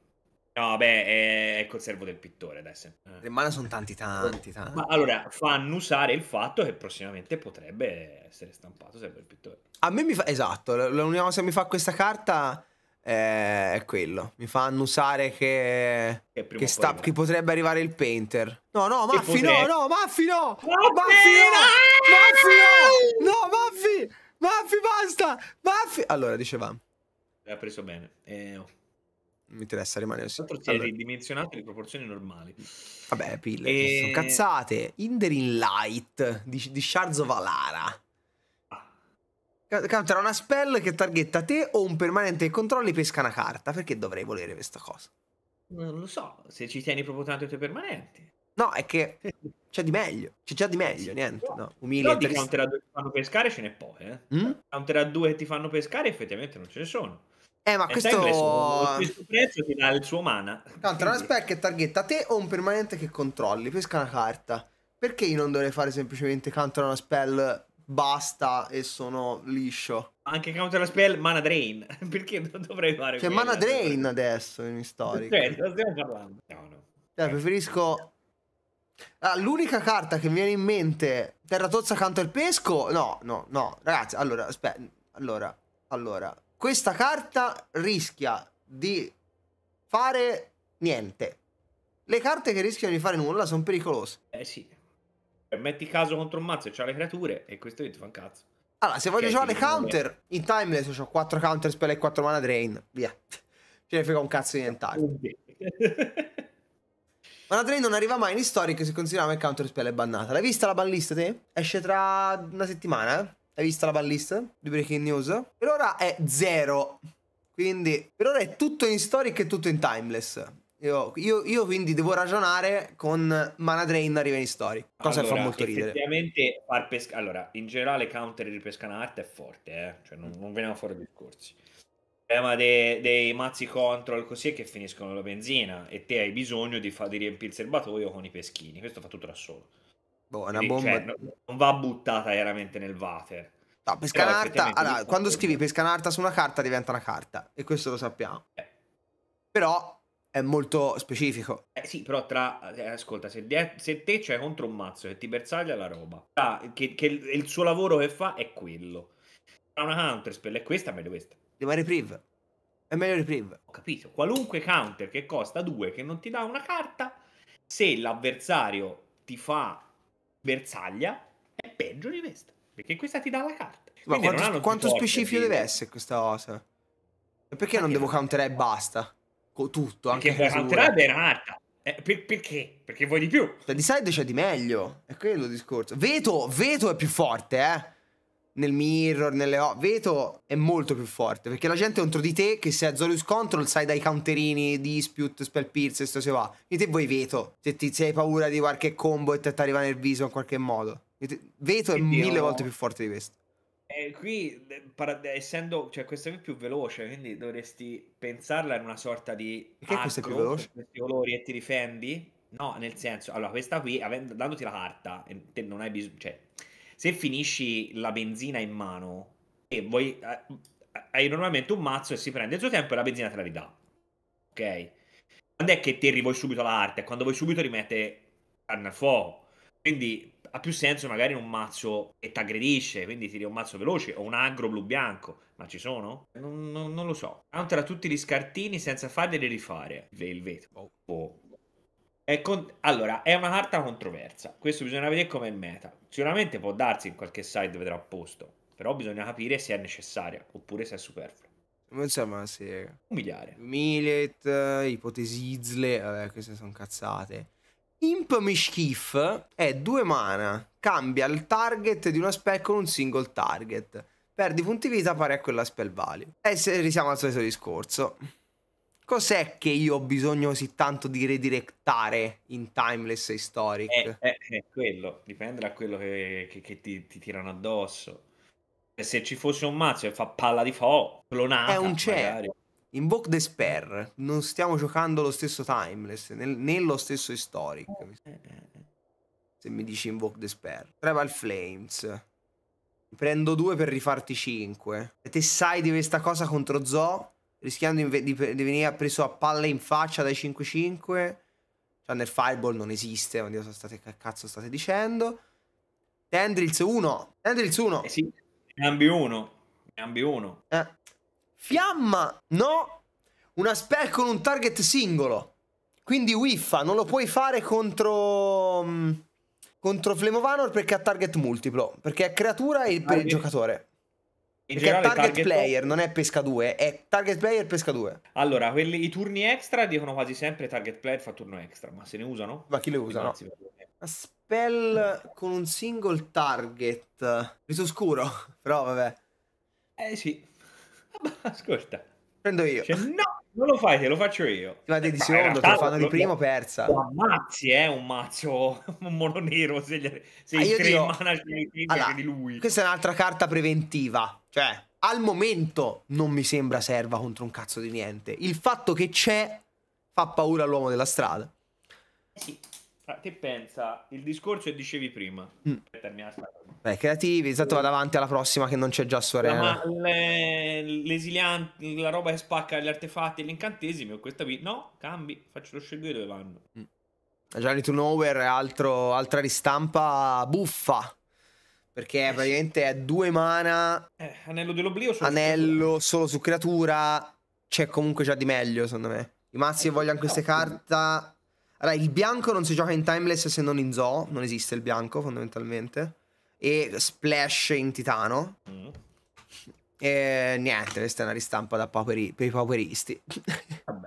No, vabbè, è, è col servo del pittore adesso. Eh. Tre mana sono tanti, tanti, tanti. Ma allora, fanno usare il fatto che prossimamente potrebbe essere stampato servo del pittore. A me mi fa... Esatto, l'unica cosa che mi fa questa carta eh, è quello. Mi fa annusare che, che, sta, che potrebbe arrivare il Painter. No, no, Maffi, no, no, Maffi, no! Maffi, no! Maffi, no! No, Maffi! Maffi, basta! Maffi! Allora, dicevamo. L'ha preso bene. Eh, oh. Non mi interessa rimanere così. Tanto si allora. è ridimensionato le proporzioni normali. Vabbè, pille, e... sono eh, cazzate. Inder light di, di Sharzo Valara. Counter una spell che targhetta te o un permanente che controlli pesca una carta. Perché dovrei volere questa cosa? Non lo so, se ci tieni proprio tanto i tuoi permanenti. No, è che c'è di meglio, c'è già di meglio, niente. No, umile. Però di counter a due che ti fanno pescare ce n'è poche. Eh? Mm? Cioè, counter a due che ti fanno pescare effettivamente non ce ne sono. Eh, ma questo... questo prezzo ti dà il suo mana. Counter una spell che targhetta te o un permanente che controlli, pesca una carta. Perché io non dovrei fare semplicemente counter una spell basta e sono liscio. Anche Counter Spell Mana Drain. Perché non dovrei fare C'è cioè, Mana Drain adesso in storico. Cioè, cosa stiamo parlando? No, no. Cioè, preferisco... Ah, l'unica carta che mi viene in mente... Terra tozza Canto al pesco? No, no, no. Ragazzi, allora, aspetta. Allora, allora. Questa carta rischia di fare niente. Le carte che rischiano di fare nulla sono pericolose. Eh sì metti caso contro un mazzo e c'ha le creature e questo ti fa un cazzo. Allora, se voglio giocare counter, in timeless ho 4 counter spell e 4 mana drain. Via. Ce ne frega un cazzo di nient'altro. Mana drain non arriva mai in historic se consideriamo considerava il counter spell è bannata. L'hai vista la banlist te? Esce tra una settimana, eh? Hai vista la banlist di Breaking News? Per ora è zero. Quindi, per ora è tutto in historic e tutto in timeless. Io, io, io, quindi devo ragionare con Mana Drain arriva in Story. Cosa allora, fa molto ridere. Effettivamente far pesca... Allora, in generale counter di arte è forte, eh? cioè non, non veniamo fuori discorsi. Il problema dei, dei mazzi control così è che finiscono la benzina e te hai bisogno di, fa... di riempire il serbatoio con i peschini. Questo fa tutto da solo. Boh, quindi, bomba... cioè, non, non va buttata chiaramente nel water. No, Pescanarta, allora, quando scrivi Pescanarta su una carta diventa una carta e questo lo sappiamo. Eh. Però è molto specifico. Eh sì, però tra... Eh, ascolta, se, se te c'è contro un mazzo che ti bersaglia la roba, ah, che, che, il suo lavoro che fa è quello. Tra una spell è questa, meglio questa. Devo reprieve. È meglio reprieve. Ho capito. Qualunque counter che costa 2 che non ti dà una carta, se l'avversario ti fa bersaglia, è peggio di questa. Perché questa ti dà la carta. Ma quanto, quanto specifico deve essere questa cosa? E perché non devo counter e basta? Co- tutto. Anche perché Hunter era alta. Eh, per, perché? Perché vuoi di più? Cioè, da side c'è di meglio. È quello il discorso. Veto, Veto è più forte, eh. Nel mirror, nelle... Veto è molto più forte. Perché la gente contro di te, che se è Zorius Control, sai dai counterini, Dispute, Spell Pierce e se va. Quindi te vuoi Veto. Se, ti, se hai paura di qualche combo e ti arriva nel viso in qualche modo. Veto è Oddio. mille volte più forte di questo eh, qui, para- essendo, cioè, questa qui è più veloce, quindi dovresti pensarla in una sorta di... Perché questa è più veloce? Questi colori e ti difendi? No, nel senso, allora, questa qui, avendo, dandoti la carta, te non hai bisogno... Cioè, se finisci la benzina in mano e vuoi... Eh, hai normalmente un mazzo e si prende il suo tempo e la benzina te la ridà. Ok? Quando è che ti vuoi subito la carta? Quando vuoi subito rimette carne al fuoco quindi ha più senso magari un mazzo che t'aggredisce, aggredisce, quindi tiri un mazzo veloce o un agro blu-bianco, ma ci sono? Non, non, non lo so. Counter a tutti gli scartini senza farli rifare. Il veto. Oh. oh. È con... Allora, è una carta controversa. Questo bisogna vedere come è meta. Sicuramente può darsi in qualche side vedrà a posto, però bisogna capire se è necessaria oppure se è superflua. Insomma, sì. Umiliare. Milet, eh, ipotesi Izle, vabbè, eh, queste sono cazzate. Imp Mischief è due mana, cambia il target di una spell con un single target. Perdi punti vita pari a quella spell value. E se risiamo al solito discorso. Cos'è che io ho bisogno così tanto di redirectare in Timeless e Historic? È, è, è quello, dipende da quello che, che, che ti, ti, tirano addosso. Se ci fosse un mazzo che fa palla di fo, clonata, è un cielo. Invoke Despair, non stiamo giocando lo stesso Timeless, nel, nello stesso Historic. Se mi dici Invoke Despair. Tribal Flames. Prendo due per rifarti cinque. E te sai di questa cosa contro Zo, rischiando di, di, di venire preso a palle in faccia dai 5-5. Cioè nel Fireball non esiste, ma Dio state, che cazzo state dicendo. Tendrils 1. Tendrils 1. Eh sì, cambi 1. Cambi 1. Eh. Fiamma, no. Una spell con un target singolo. Quindi Wiffa, non lo puoi fare contro... Mm, contro Flemovanor perché ha target multiplo. Perché è creatura e per il giocatore. In perché generale, target, target player non è pesca 2, è target player pesca 2. Allora, quelli, i turni extra dicono quasi sempre target player fa turno extra, ma se ne usano? Ma chi le usa? No. Una spell con un single target. Viso scuro, però vabbè. Eh sì. ascolta. Prendo io. Cioè, no, non lo fai, te lo faccio io. Ti di secondo, te lo fanno di primo, persa. Un ammazzi, eh, un mazzo, un mono nero, se, gli, se ah, tre dico, manager allora, di lui. Questa è un'altra carta preventiva, cioè, al momento non mi sembra serva contro un cazzo di niente. Il fatto che c'è fa paura all'uomo della strada. Eh sì. Ah, te pensa, il discorso che dicevi prima. Mm. Beh, creativi, esatto, va eh. davanti alla prossima che non c'è già su Arena. No, ma le, l'esiliante, la roba che spacca gli artefatti e gli incantesimi, o questa qui, no, cambi, faccio lo scegliere dove vanno. Mm. Eh, Gianni Turnover è altro, altra ristampa buffa. Perché eh, praticamente è due mana. Eh, anello dell'oblio solo Anello su solo su creatura. C'è comunque già di meglio, secondo me. I mazzi che eh, vogliono queste carte allora, il bianco non si gioca in Timeless se non in Zoo, non esiste il bianco fondamentalmente. E Splash in Titano. Mm. E niente, questa è una ristampa da paperi, per i paperisti. Vabbè.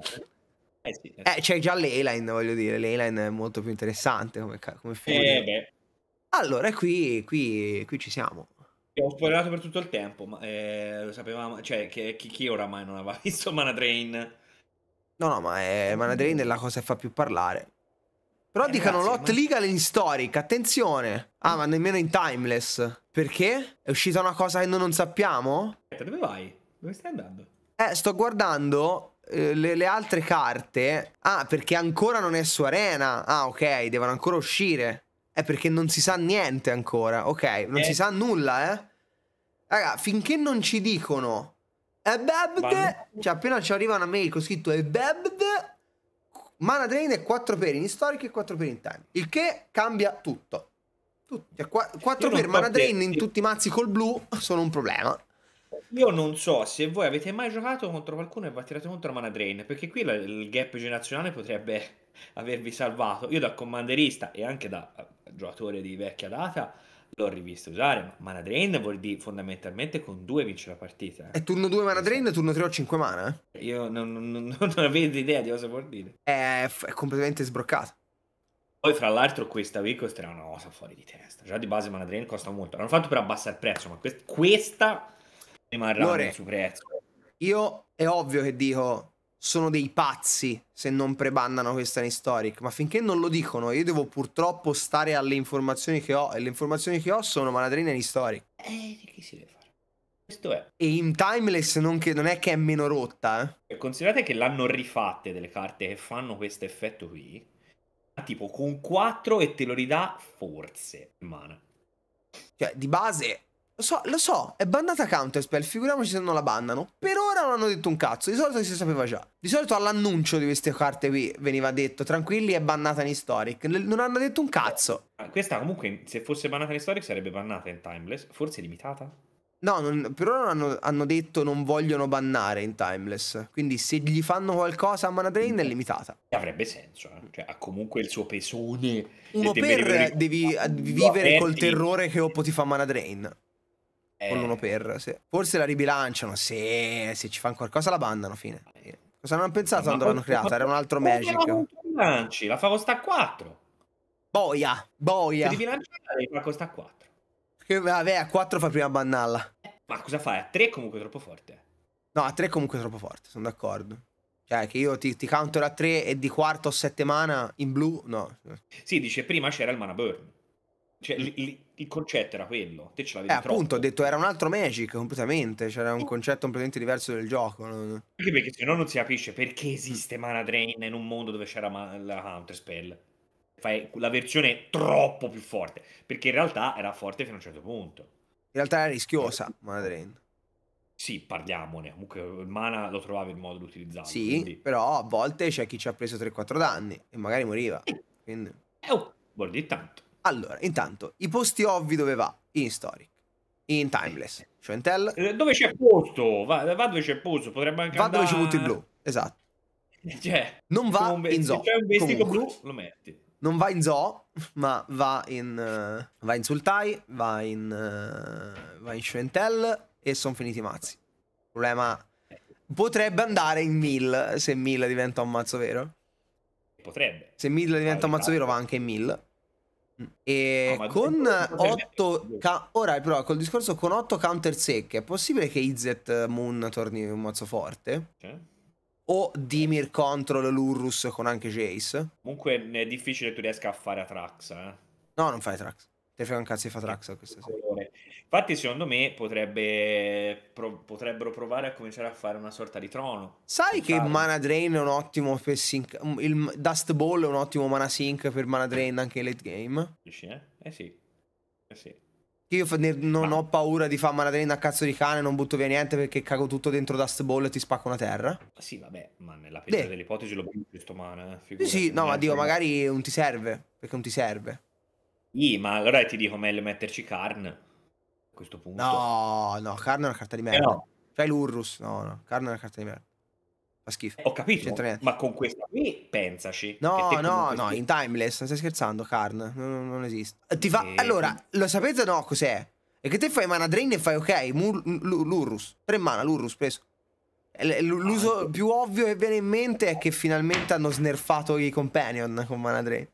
Eh, eh, sì, eh, c'è già l'Eline, voglio dire, l'Eline è molto più interessante come, come film. Eh, allora, qui, qui, qui ci siamo. Ho spoilerato per tutto il tempo, ma eh, lo sapevamo, cioè che, chi, chi oramai non aveva visto Mana Train? No, no, ma è eh, eh, Manadrin è la cosa che fa più parlare. Però eh, dicano grazie, Lot ma... Legal in Storic, attenzione. Ah, ma nemmeno in Timeless. Perché? È uscita una cosa che noi non sappiamo? Aspetta, dove vai? Dove stai andando? Eh, sto guardando eh, le, le, altre carte. Ah, perché ancora non è su Arena. Ah, ok, devono ancora uscire. È eh, perché non si sa niente ancora. Ok, non eh. si sa nulla, eh. Raga, finché non ci dicono Ebebd, cioè appena ci arriva una mail con scritto Ebebd, mana drain è 4 per in storico e 4 per in time, il che cambia tutto. Tutti, 4 cioè, per mana drain in tutti i mazzi col blu sono un problema. Io non so se voi avete mai giocato contro qualcuno e vi tirato contro Mana Drain, perché qui il gap generazionale potrebbe avervi salvato. Io da commanderista e anche da eh, giocatore di vecchia data l'ho rivisto usare. Mana Drain vuol dire fondamentalmente con due vince la partita. È turno 2 Mana Drain e turno 3 o 5 mana? Eh? Io non, non, non, non avevo idea di cosa vuol dire. È, è completamente sbroccato. Poi, fra l'altro, questa week costerà una cosa fuori di testa. Già di base Mana Drain costa molto. L'hanno fatto per abbassare il prezzo, ma quest- questa rimarrà Lore, nel suo prezzo. Io è ovvio che dico sono dei pazzi se non prebannano questa in historic, ma finché non lo dicono io devo purtroppo stare alle informazioni che ho e le informazioni che ho sono Maladrina in historic. Eh, che si deve fare? Questo è. E in Timeless non, che, non è che è meno rotta, eh? Considerate che l'hanno rifatte delle carte che fanno questo effetto qui, tipo con 4 e te lo ridà forse in mano. Cioè, di base lo so, lo so, è bannata Counterspell, figuriamoci se non la bannano. Per ora non hanno detto un cazzo, di solito si sapeva già. Di solito all'annuncio di queste carte qui veniva detto, tranquilli, è bannata in Historic. Non hanno detto un cazzo. Ah, questa comunque, se fosse bannata in Historic, sarebbe bannata in Timeless, forse limitata? No, non, per ora hanno, hanno, detto non vogliono bannare in Timeless. Quindi se gli fanno qualcosa a Mana Drain è limitata. Avrebbe senso, eh? cioè, ha comunque il suo pesone. Uno per devi vivere col terrore che Oppo ti fa Mana Drain. Eh. Con l'uno per, se... Forse la ribilanciano, se... se ci fanno qualcosa la bandano, fine. Eh, cosa non hanno pensato eh, quando l'hanno creata? Era un altro Magic. Lanci, la fa costare 4. Boia, boia. Se devi lanciare, la costa 4. Che, vabbè, a 4 fa prima bannalla. Eh, ma cosa fai? A 3 è comunque troppo forte. No, a 3 è comunque troppo forte, sono d'accordo. Cioè, che io ti, ti counter a 3 e di quarto o 7 mana in blu, no. Sì, dice prima c'era il mana burn. Cioè, l- l- il concetto era quello, te ce l'avevi eh, appunto, ho detto, era un altro Magic completamente, c'era un concetto completamente diverso del gioco. Perché, perché se no non si capisce perché esiste Mana Drain in un mondo dove c'era ma- la Counter Spell. Fai la versione troppo più forte, perché in realtà era forte fino a un certo punto. In realtà era rischiosa, Mana Drain. Sì, parliamone, comunque il mana lo trovavi in modo di utilizzarlo. Sì, quindi... però a volte c'è chi ci ha preso 3-4 danni e magari moriva. Quindi... Eh, oh, vuol dire tanto. Allora, intanto, i posti ovvi dove va? In Story in Timeless. Eh. Chantel. Cioè, eh, dove c'è posto? Va, va, dove c'è posto, potrebbe anche Va andare... dove c'è punto in blu, esatto. Cioè, non va un, in zoo. Se c'è un vestito blu, lo metti. Non va in zoo, ma va in, uh, va in Sultai, va in, uh, va in Chantel e sono finiti i mazzi. Problema... Potrebbe andare in Mill, se Mill diventa un mazzo vero. Potrebbe. Se Mill diventa un mazzo vero va anche in Mill. E no, con 8 ca- ora però col discorso con 8 counter secche è possibile che Izzet Moon torni un mazzo forte? Okay. O Dimir control l'Urrus con anche Jace? Comunque è difficile che tu riesca a fare Atrax, eh. No, non fai Atrax. Te frega un cazzo di Fatrax questa sera. Infatti, secondo me potrebbe, pro, potrebbero provare a cominciare a fare una sorta di trono. Sai che farlo. Mana Drain è un ottimo per sync. Mm, il Dust Ball è un ottimo mana sync per Mana Drain eh. anche in late game. Dici, eh? Eh sì. Eh sì. Io non ho paura di fare mana drain a cazzo di cane, non butto via niente perché cago tutto dentro Dust Ball e ti spacco una terra. Sì, vabbè, ma nella peggiore delle ipotesi lo butto questo mana. Eh. Sì, sì, no, ma Dio, magari non ti serve, perché non ti serve. Sì, ma allora ti dico meglio metterci Karn a questo punto. No, no, Karn è una carta di eh, merda. Eh no. Fai l'Urrus, no, no, Karn è una carta di merda. Fa schifo. Ho capito, ma con questa qui pensaci. No, no, no, in Timeless, stai scherzando, Karn, non, non esiste. Eh, ti fa... E... Allora, lo sapete o no cos'è? E che te fai mana drain e fai ok, Mur... l'Urrus, tre mana, l'Urrus preso. L'uso ah, più ovvio che viene in mente è che finalmente hanno snerfato i companion con mana drain.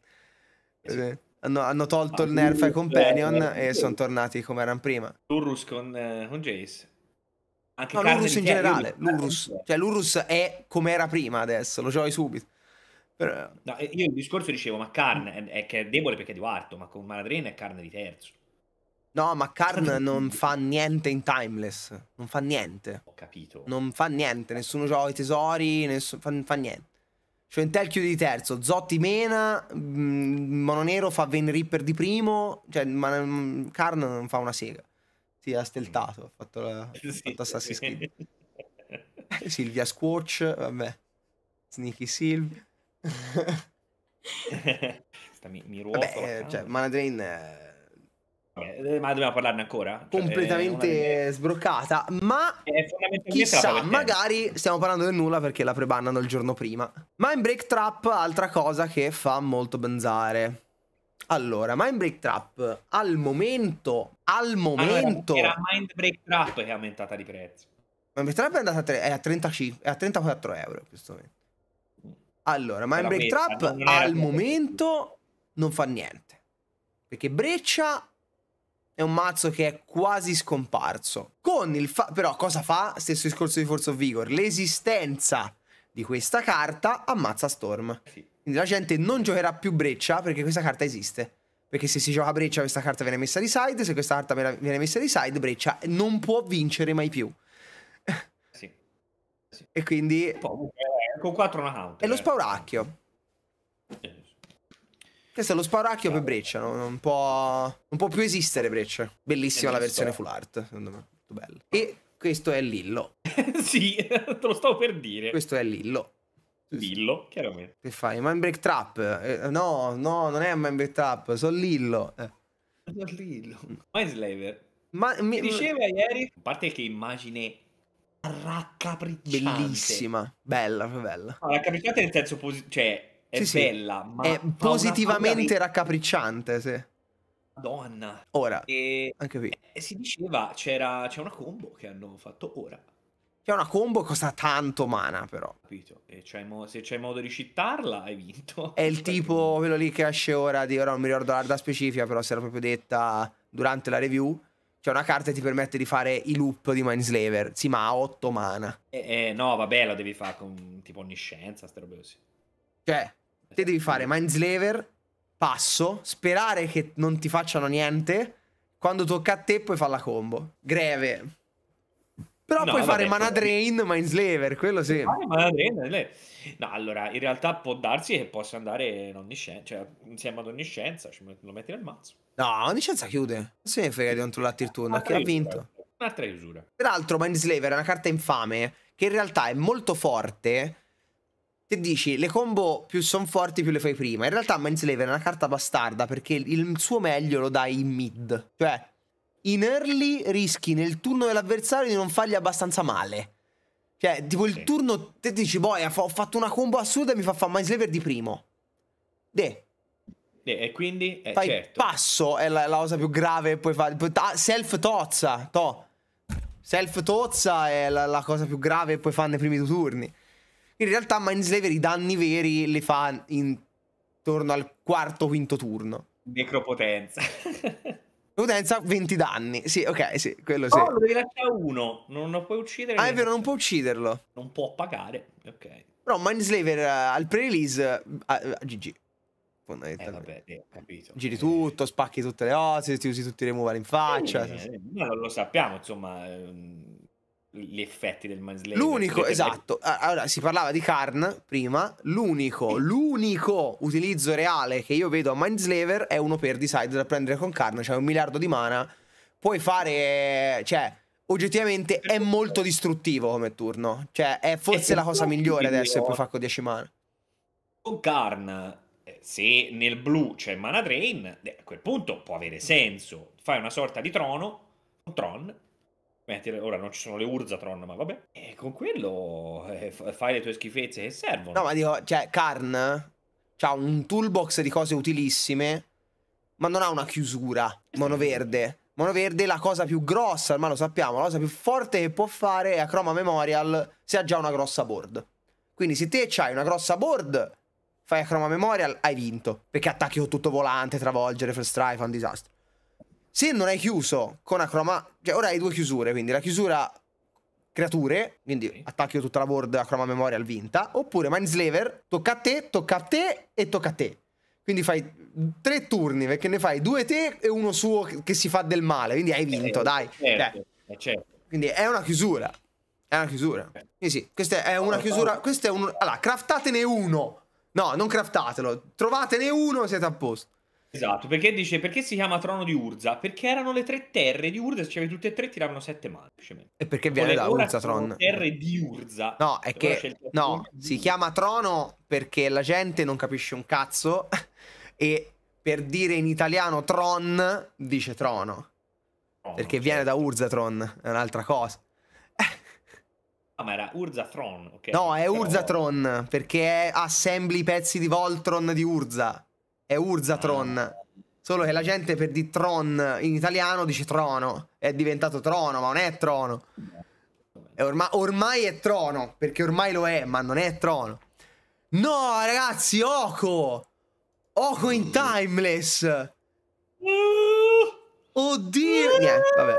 Esatto hanno, hanno tolto ah, il nerf ai companion eh, e sono tornati come erano prima. L'Urus con, eh, con Jace. Anche no, l'Urus in generale, eh, l'Urus. Cioè l'Urus è come era prima adesso, lo giochi subito. Però... No, io il discorso dicevo, ma Karn è, è, che è debole perché è di quarto, ma con Maladrena è Karn di terzo. No, ma Karn non fa niente in Timeless. Non fa niente. Ho capito. Non fa niente. Nessuno gioca i tesori, nessun... fa, fa niente. Centel chiude di terzo, Zotti mena, mm, Mononero fa Van Ripper di primo, cioè Karn non fa una sega. Si è steltato, ha fatto, la, sì. fatto Assassin's Creed. Eh, Silvia Squatch, vabbè. Sneaky Silvia. mi, mi ruota. Vabbè, cioè, Manadrain... Eh eh, eh, ma dobbiamo parlarne ancora? Cioè, completamente sbroccata, ma eh, chissà, magari stiamo parlando del nulla perché la prebannano il giorno prima. Mind Break Trap, altra cosa che fa molto benzare. Allora, Mind Break Trap al momento, al momento... Allora, era Mind Break Trap che è aumentata di prezzo. Mind Break Trap è andata a, tre, è a, 35, è a 34 euro in questo momento. Allora, Mind Break Trap al momento non fa niente. Perché Breccia è un mazzo che è quasi scomparso. Con il fa- però cosa fa? Stesso discorso di Force of Vigor. L'esistenza di questa carta ammazza Storm. Quindi la gente non giocherà più Breccia perché questa carta esiste. Perché se si gioca Breccia questa carta viene messa di side, se questa carta viene messa di side Breccia non può vincere mai più. Sì. sì. E quindi... Eh, con 4 una counter. È lo eh. spauracchio. Eh, sì. Questo è lo sparacchio per Breccia, no? non, può, non, può, più esistere Breccia. Bellissima la versione full art, secondo me, molto bella. E questo è Lillo. sì, te lo stavo per dire. Questo è Lillo. Lillo, chiaramente. Che fai? Mindbreak Trap? Eh, no, no, non è Mindbreak Trap, sono Lillo. Eh. Sono Lillo. Mindslaver. Ma mi diceva ieri, a parte che immagine raccapricciante. Bellissima, bella, bella. raccapricciante nel senso positivo, cioè è sì, bella, sì. ma... È positivamente raccapricciante, sì. Madonna. Ora. E, anche qui. E eh, si diceva, c'era, c'è una combo che hanno fatto ora. C'è una combo che costa tanto mana, però. Capito? E c'è mo- se c'è modo di cittarla, hai vinto. È il tipo, quello lì che esce ora, di ora non mi ricordo l'arda specifica, però si era proprio detta durante la review. C'è una carta che ti permette di fare i loop di Mindslaver. Sì, ma ha 8 mana. Eh, eh, no, vabbè, la devi fare con tipo onniscienza, ste robe così. Cioè, Te devi fare Mindslever, passo, sperare che non ti facciano niente. Quando tocca a te puoi fare la combo. Greve. Però no, puoi vabbè, fare mana drain, Mindslaver, quello sì. Mana drain, eh, no, allora, in realtà può darsi che possa andare in onniscienza, cioè insieme ad onniscienza, lo metti nel mazzo. No, onniscienza chiude. Non se ne frega di controllarti il turno, che ha vinto. Un'altra usura. Peraltro Mindslaver è una carta infame che in realtà è molto forte, che dici le combo più sono forti più le fai prima. In realtà Mindslaver è una carta bastarda perché il suo meglio lo dai in mid. Cioè, in early rischi nel turno dell'avversario di non fargli abbastanza male. Cioè, tipo il sì. turno, te dici, boia, eh, ho fatto una combo assurda e mi fa fare Mindslaver di primo. De. De e quindi... Eh, fai certo. passo, è la, la, cosa più grave che puoi fare. Self tozza, to. Self tozza è la, la cosa più grave che puoi fare nei primi due turni. In realtà Mindslaver i danni veri li fa intorno al quarto quinto turno. Necropotenza. Potenza 20 danni. Sì, ok, sì, quello sì. Oh, lo devi lasciare uno, non lo puoi uccidere. Ah, è vero, non può ucciderlo. Non può pagare, ok. Però Mindslaver uh, eh, al pre-release uh, uh, GG. Eh, eh, eh vabbè, eh, Giri tutto, spacchi tutte le osse, ti usi tutti i removal in faccia. Eh, sì, No, lo sappiamo, insomma, ehm, gli effetti del Mindslayer. L'unico, esatto. Allora, si parlava di Karn prima. L'unico, l'unico utilizzo reale che io vedo a Mindslayer è uno per decide da prendere con Karn. Cioè, un miliardo di mana. Puoi fare... Cioè, oggettivamente è molto distruttivo come turno. Cioè, è forse la cosa migliore adesso che puoi fare con 10 mana. Con Karn, eh, se nel blu c'è Mana Drain, eh, a quel punto può avere senso. Fai una sorta di trono, un Tron, ora non ci sono le Urzatron, ma vabbè. E con quello eh, fai le tue schifezze che servono. No, ma dico, cioè, Karn ha un toolbox di cose utilissime, ma non ha una chiusura monoverde. Monoverde è la cosa più grossa, ma lo sappiamo, la cosa più forte che può fare è a Chroma Memorial se ha già una grossa board. Quindi se te c'hai una grossa board, fai a Chroma Memorial, hai vinto. Perché attacchi con tutto volante, travolgere, first strike, fa un disastro. Se non hai chiuso con Acroma, cioè ora hai due chiusure, quindi la chiusura creature, quindi attacchi tutta la board Acroma al vinta, oppure Mindslaver, tocca a te, tocca a te e tocca a te. Quindi fai tre turni perché ne fai due te e uno suo che si fa del male. Quindi hai vinto, eh, dai. Certo, eh. certo. Quindi è una chiusura. È una chiusura. Quindi eh. sì, questa è una oh, chiusura. Oh. Questo è un. Allora, craftatene uno. No, non craftatelo. Trovatene uno e siete a posto. Esatto, perché dice perché si chiama Trono di Urza? Perché erano le tre terre di Urza, se cioè tutte e tre tiravano sette mani. E perché viene cioè, da Urza Tron? terre di Urza. No, è che no, si chiama Trono perché la gente non capisce un cazzo e per dire in italiano Tron dice Trono. Oh, perché viene certo. da Urzatron, è un'altra cosa. Ah, ma era Urzatron, ok? No, è Urzatron, perché è, assembli i pezzi di Voltron di Urza è Urzatron. Ah. Solo che la gente per di Tron in italiano dice Trono. È diventato Trono, ma non è Trono. È ormai, ormai è Trono, perché ormai lo è, ma non è Trono. No, ragazzi, Oco! Oco in mm. Timeless! Mm. Oddio! Niente, vabbè.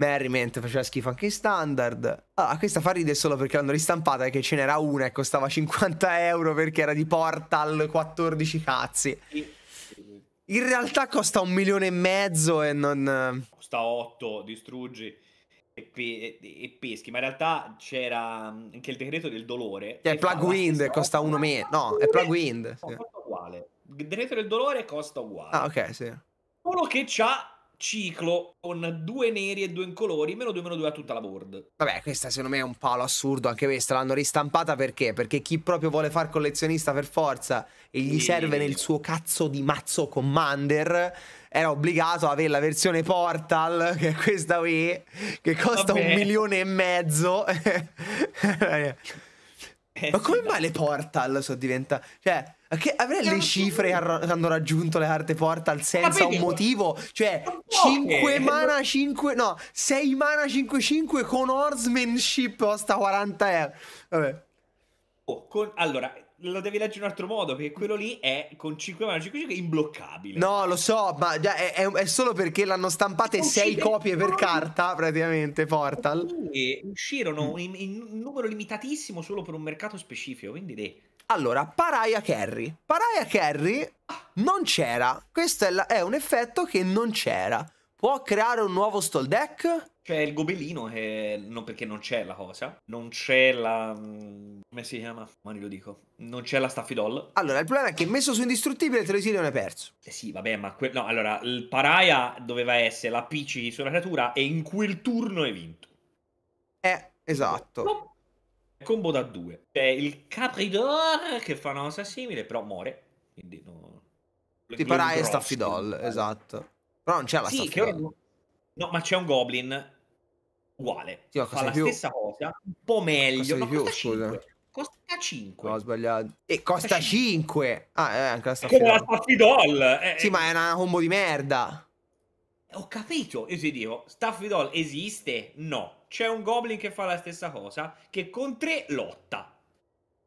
Merriment faceva schifo anche in standard. Allora, ah, questa fa ridere solo perché l'hanno ristampata e che ce n'era una e costava 50 euro perché era di Portal 14 cazzi. In realtà costa un milione e mezzo e non... Eh, costa 8, distruggi e, pe- e peschi, ma in realtà c'era mm, anche il decreto del dolore. È cioè, plug wind, costa uno meno. No, è plug wind. No, Costa uguale. Il decreto del dolore costa uguale. Ah, ok, sì. Solo che c'ha ciclo con due neri e due incolori, meno 2 meno 2 a tutta la board. Vabbè, questa secondo me è un palo assurdo, anche questa l'hanno ristampata perché? Perché chi proprio vuole far collezionista per forza e gli e... serve nel suo cazzo di mazzo Commander era obbligato a avere la versione Portal, che è questa qui, che costa Vabbè. un milione e mezzo. Eh, Ma come sì, mai no. le Portal sono diventate... Cioè, che avrei le cifre hanno raggiunto le carte portal senza un motivo? Cioè, 5 mana 5, no, 6 mana 5-5 con Horsemanship costa 40 euro. Vabbè. Oh, con, allora, lo devi leggere in un altro modo, perché quello lì è con 5 mana, 5 5 imbloccabile. No, lo so, ma è, è, è solo perché l'hanno stampate 6 copie per carta, praticamente, Portal. E uscirono in, in, numero limitatissimo solo per un mercato specifico, quindi dei... Allora, Paraia Carry. Paraia Carry non c'era. Questo è, la, è un effetto che non c'era. Può creare un nuovo stall deck? C'è il gobelino che... No, perché non c'è la cosa. Non c'è la... Mm, come si chiama? Ma glielo dico. Non c'è la Staffy Doll. Allora, il problema è che messo su indistruttibile Telesilio non è perso. Eh sì, vabbè, ma... Que... No, allora, il Paraia doveva essere la PC sulla creatura e in quel turno è vinto. Eh, esatto. No. Combo da due. C'è il Capridor che fa una cosa simile, però muore. Quindi no... Ti Paraia e Staffy Doll, esatto. Però non c'è la sì, Staffy Doll. No, ma c'è un goblin uguale. Sì, fa la più. stessa cosa, un po' meglio. Costa no, più, costa 5. Costa 5. No, ho sbagliato. E costa, costa 5. 5. Ah, è eh, anche la Staffy Come la Staffy Doll. Eh, sì, eh. ma è una combo di merda. Ho capito, io ti dico, Staffy Doll esiste? No. C'è un Goblin che fa la stessa cosa, che con 3 lotta.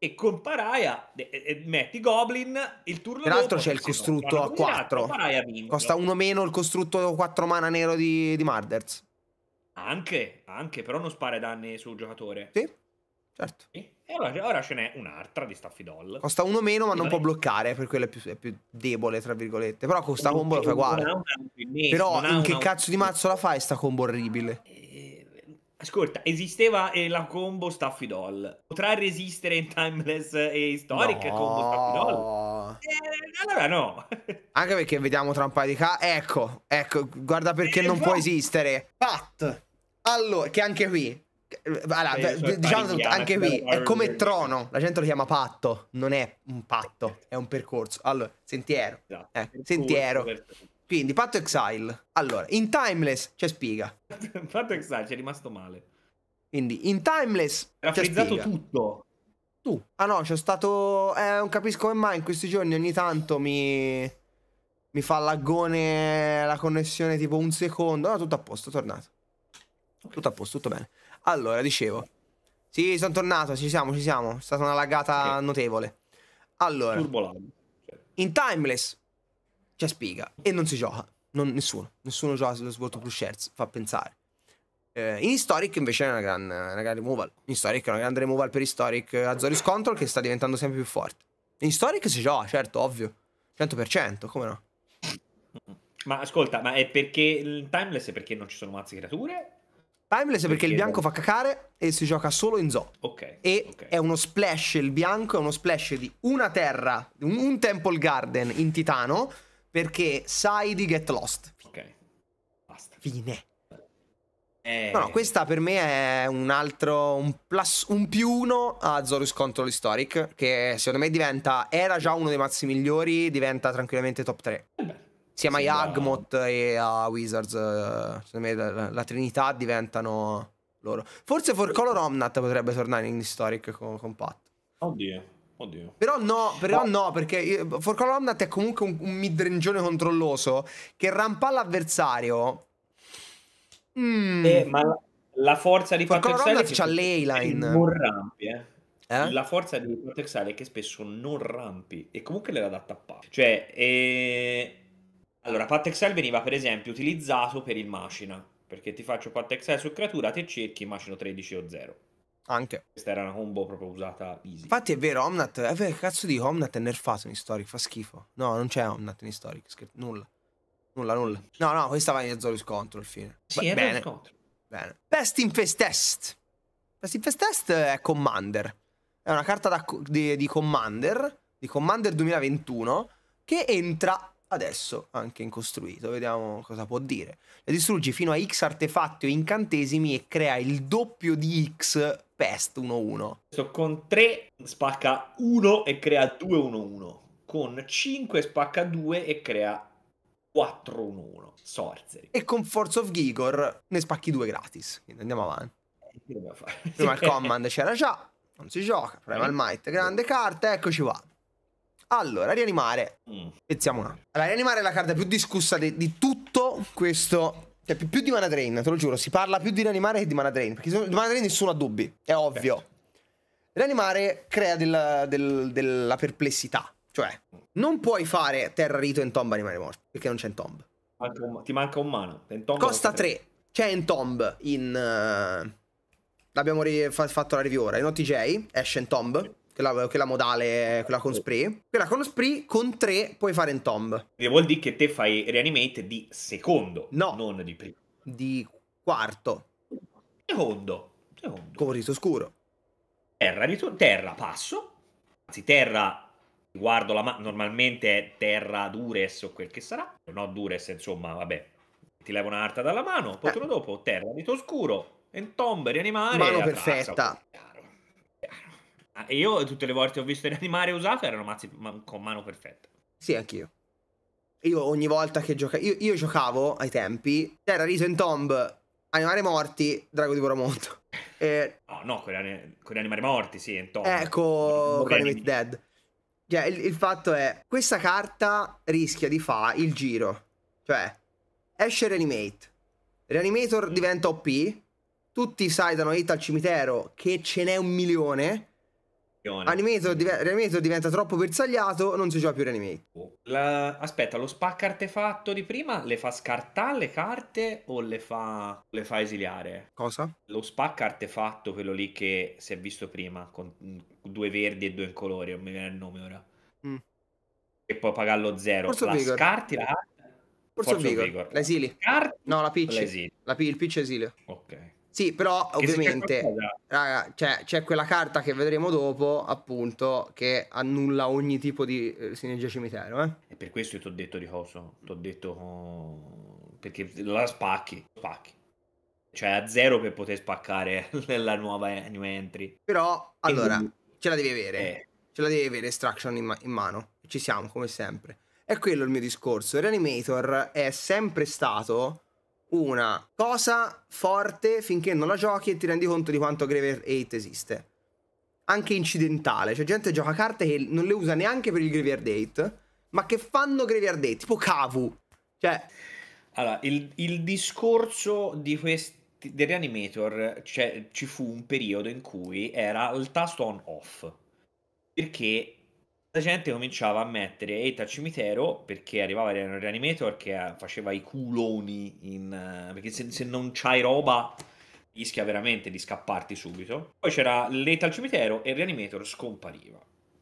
E con Paraia e, e, metti Goblin, il turno Tra l'altro c'è il costrutto a 4. Costa uno meno il costrutto 4 mana nero di, di Marders. Anche, anche, però non spara danni sul giocatore. Sì, certo. E allora, ora ce n'è un'altra di Staffy Doll. Costa uno meno, ma non può bloccare, per quello è più, è più debole, tra virgolette. Però con sta combo lo fa uguale. Però in che cazzo di mazzo la fai sta combo orribile? Eh, Ascolta, esisteva eh, la combo Staffy Doll. Potrà resistere in Timeless e Historic no. combo Staffy Doll? Eh, allora no. Anche perché vediamo tra un paio di ca... Ecco, ecco, guarda perché eh, non fa... può esistere. Pat. Allora, che anche qui... Allora, Beh, diciamo anche qui, eh, è come trono, la gente lo chiama patto, non è un patto, è un percorso. Allora, sentiero. Esatto, eh, percorso, sentiero. Percorso. Quindi, Patto Exile. Allora, in Timeless c'è spiga. Patto Exile c'è rimasto male. Quindi, in Timeless Era frizzato spiega. tutto. Tu. Ah no, c'è stato... Eh, non capisco come mai in questi giorni ogni tanto mi... Mi fa laggone la connessione tipo un secondo. No, tutto a posto, tornato. Okay. Tutto a posto, tutto bene. Allora, dicevo. Sì, sono tornato, ci siamo, ci siamo. È stata una laggata okay. notevole. Allora. Turbolano. In Timeless c'è cioè, spiga. E non si gioca. Non, nessuno. Nessuno gioca sullo svolto plus shares. Fa pensare. Eh, in Historic invece è una gran, una gran removal. In Historic è una grande removal per Historic. Eh, Azorius Control che sta diventando sempre più forte. In Historic si gioca, certo, ovvio. 100%, come no? Ma ascolta, ma è perché il timeless è perché non ci sono mazzi creature? Timeless perché, perché il bianco fa cacare e si gioca solo in zoo. Ok. E okay. è uno splash, il bianco è uno splash di una terra, un, un Temple Garden in titano perché sai di Get Lost. Ok. Basta. Fine. Eh... No, no, questa per me è un altro, un, plus, un più uno a Zorus Control Historic, che secondo me diventa, era già uno dei mazzi migliori, diventa tranquillamente top 3. Eh Sia beh, Siamo e a Wizards, eh, secondo me la, la trinità diventano loro. Forse For Color Omnat potrebbe tornare in Historic con, con Pat. Oddio. Oddio. Però no, però no, perché For Columnat è comunque un, un midrangione controlloso che rampa l'avversario. Mm. Eh, ma la, forza di Patrick Sale è c'ha l'A-line. Non rampi, eh. Eh? La forza di Patrick Sale è che spesso non rampi e comunque le da tappare. Cioè, eh... allora, Patrick Sale veniva per esempio utilizzato per il macina, perché ti faccio Patrick Sale su creatura, te cerchi, macino 13 o 0 anche. Questa era una combo proprio usata easy. Infatti è vero, Omnat, eh, è vero, cazzo di Omnat è nerfato in Historic, fa schifo. No, non c'è Omnat in Historic, scher- nulla. Nulla, nulla. No, no, questa va in Azorius Control, fine. Sì, è bene. Bene. Best Infest Test. Best Infest Test è Commander. È una carta da, di, di Commander, di Commander 2021, che entra adesso anche in costruito. Vediamo cosa può dire. Le distruggi fino a X artefatti o incantesimi e crea il doppio di X Pest 1-1. con 3 spacca 1 e crea 2-1-1. Con 5 spacca 2 e crea 4-1-1. Sorcery. E con Force of Gigor ne spacchi 2 gratis. Quindi andiamo avanti. Prima eh, il Command c'era già, non si gioca. Prima eh. il Might, grande carta, eccoci qua. Allora, rianimare. Mm. Pensiamo un attimo. Allora, rianimare è la carta più discussa di, di tutto questo cioè, più, più, di Mana Drain, te lo giuro. Si parla più di rianimare che di Mana Drain. Perché di Mana Drain nessuno ha dubbi, è ovvio. Certo. Rianimare crea del, del, della perplessità. Cioè, non puoi fare Terra Rito in Tomb Animale Morto, perché non c'è in Tomb. Un, ti manca un mana. Costa 3. C'è in Tomb in... Uh, eh, l'abbiamo fatto la review ora. In OTJ esce in Tomb. Quella, quella, modale, quella con spree. Quella con spree con 3 puoi fare in tomb. Che vuol dire che te fai reanimate di secondo, no, non di primo. Di quarto. Secondo. secondo. riso scuro. Terra, terra, passo. Anzi, terra, guardo la mano, normalmente è terra dures o quel che sarà. No, dures, insomma, vabbè. Ti levo un'arta dalla mano, poi eh. dopo, terra, dito scuro, entomb, rianimare. Mano perfetta. Trassa. Ah, e io tutte le volte ho visto rianimare usato erano mazzi con mano perfetta. Sì, anch'io. Io ogni volta che giocavo... Io, io, giocavo ai tempi, c'era Riso in Tomb, Animare Morti, Drago di Boramonto. E... No, no, con gli animali morti, sì, in Tomb. Ecco, con Animate Dead. Cioè, il, il fatto è, questa carta rischia di fare il giro. Cioè, esce Reanimate, Reanimator diventa OP, tutti sai da hit al cimitero che ce n'è un milione Animato, div Reanimator, diventa troppo bersagliato, non si gioca più Reanimator. Oh, la... Aspetta, lo spacca artefatto di prima le fa scartare le carte o le fa... le fa, esiliare? Cosa? Lo spacca artefatto, quello lì che si è visto prima, con due verdi e due in colori, non mi viene il nome ora. Mm. E poi pagarlo zero. Forse la Vigor. scarti la Forse Vigor. Vigor. L'esili. Scarti... No, la pitch. La, il pitch esilio. Ok. Sì, però che ovviamente raga, cioè, c'è quella carta che vedremo dopo, appunto, che annulla ogni tipo di eh, sinergia cimitero. Eh? E per questo io ti ho detto di coso, ti ho detto oh, perché la spacchi, spacchi. Cioè a zero per poter spaccare nella nuova new entry. Però, allora, quindi... ce la devi avere. Eh. Ce la devi avere Extraction in, ma- in mano. Ci siamo, come sempre. È quello il mio discorso. Reanimator è sempre stato una cosa forte finché non la giochi e ti rendi conto di quanto Graver 8 esiste. Anche incidentale, cioè gente gioca carte che non le usa neanche per il Graveyard 8, ma che fanno Graveyard 8, tipo Cavu. Cioè... Allora, il, il discorso di questi del Reanimator cioè, ci fu un periodo in cui era il tasto on off perché la gente cominciava a mettere Eight al cimitero perché arrivava il Reanimator che eh, faceva i culoni in, eh, perché se, se non c'hai roba rischia veramente di scapparti subito. Poi c'era l'Eight al cimitero e il Reanimator scompariva.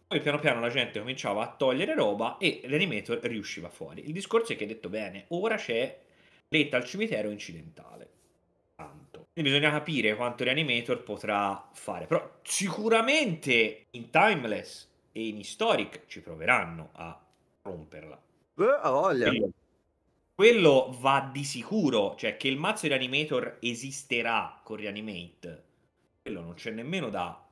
Poi piano piano la gente cominciava a togliere roba e l'animator riusciva fuori. Il discorso è che hai detto bene, ora c'è letta al cimitero incidentale. Tanto. Quindi bisogna capire quanto Reanimator potrà fare. Però sicuramente in Timeless e in Historic ci proveranno a romperla. Eh, voglia. Quindi, quello va di sicuro, cioè che il mazzo di Reanimator esisterà con Reanimate, quello non c'è nemmeno da...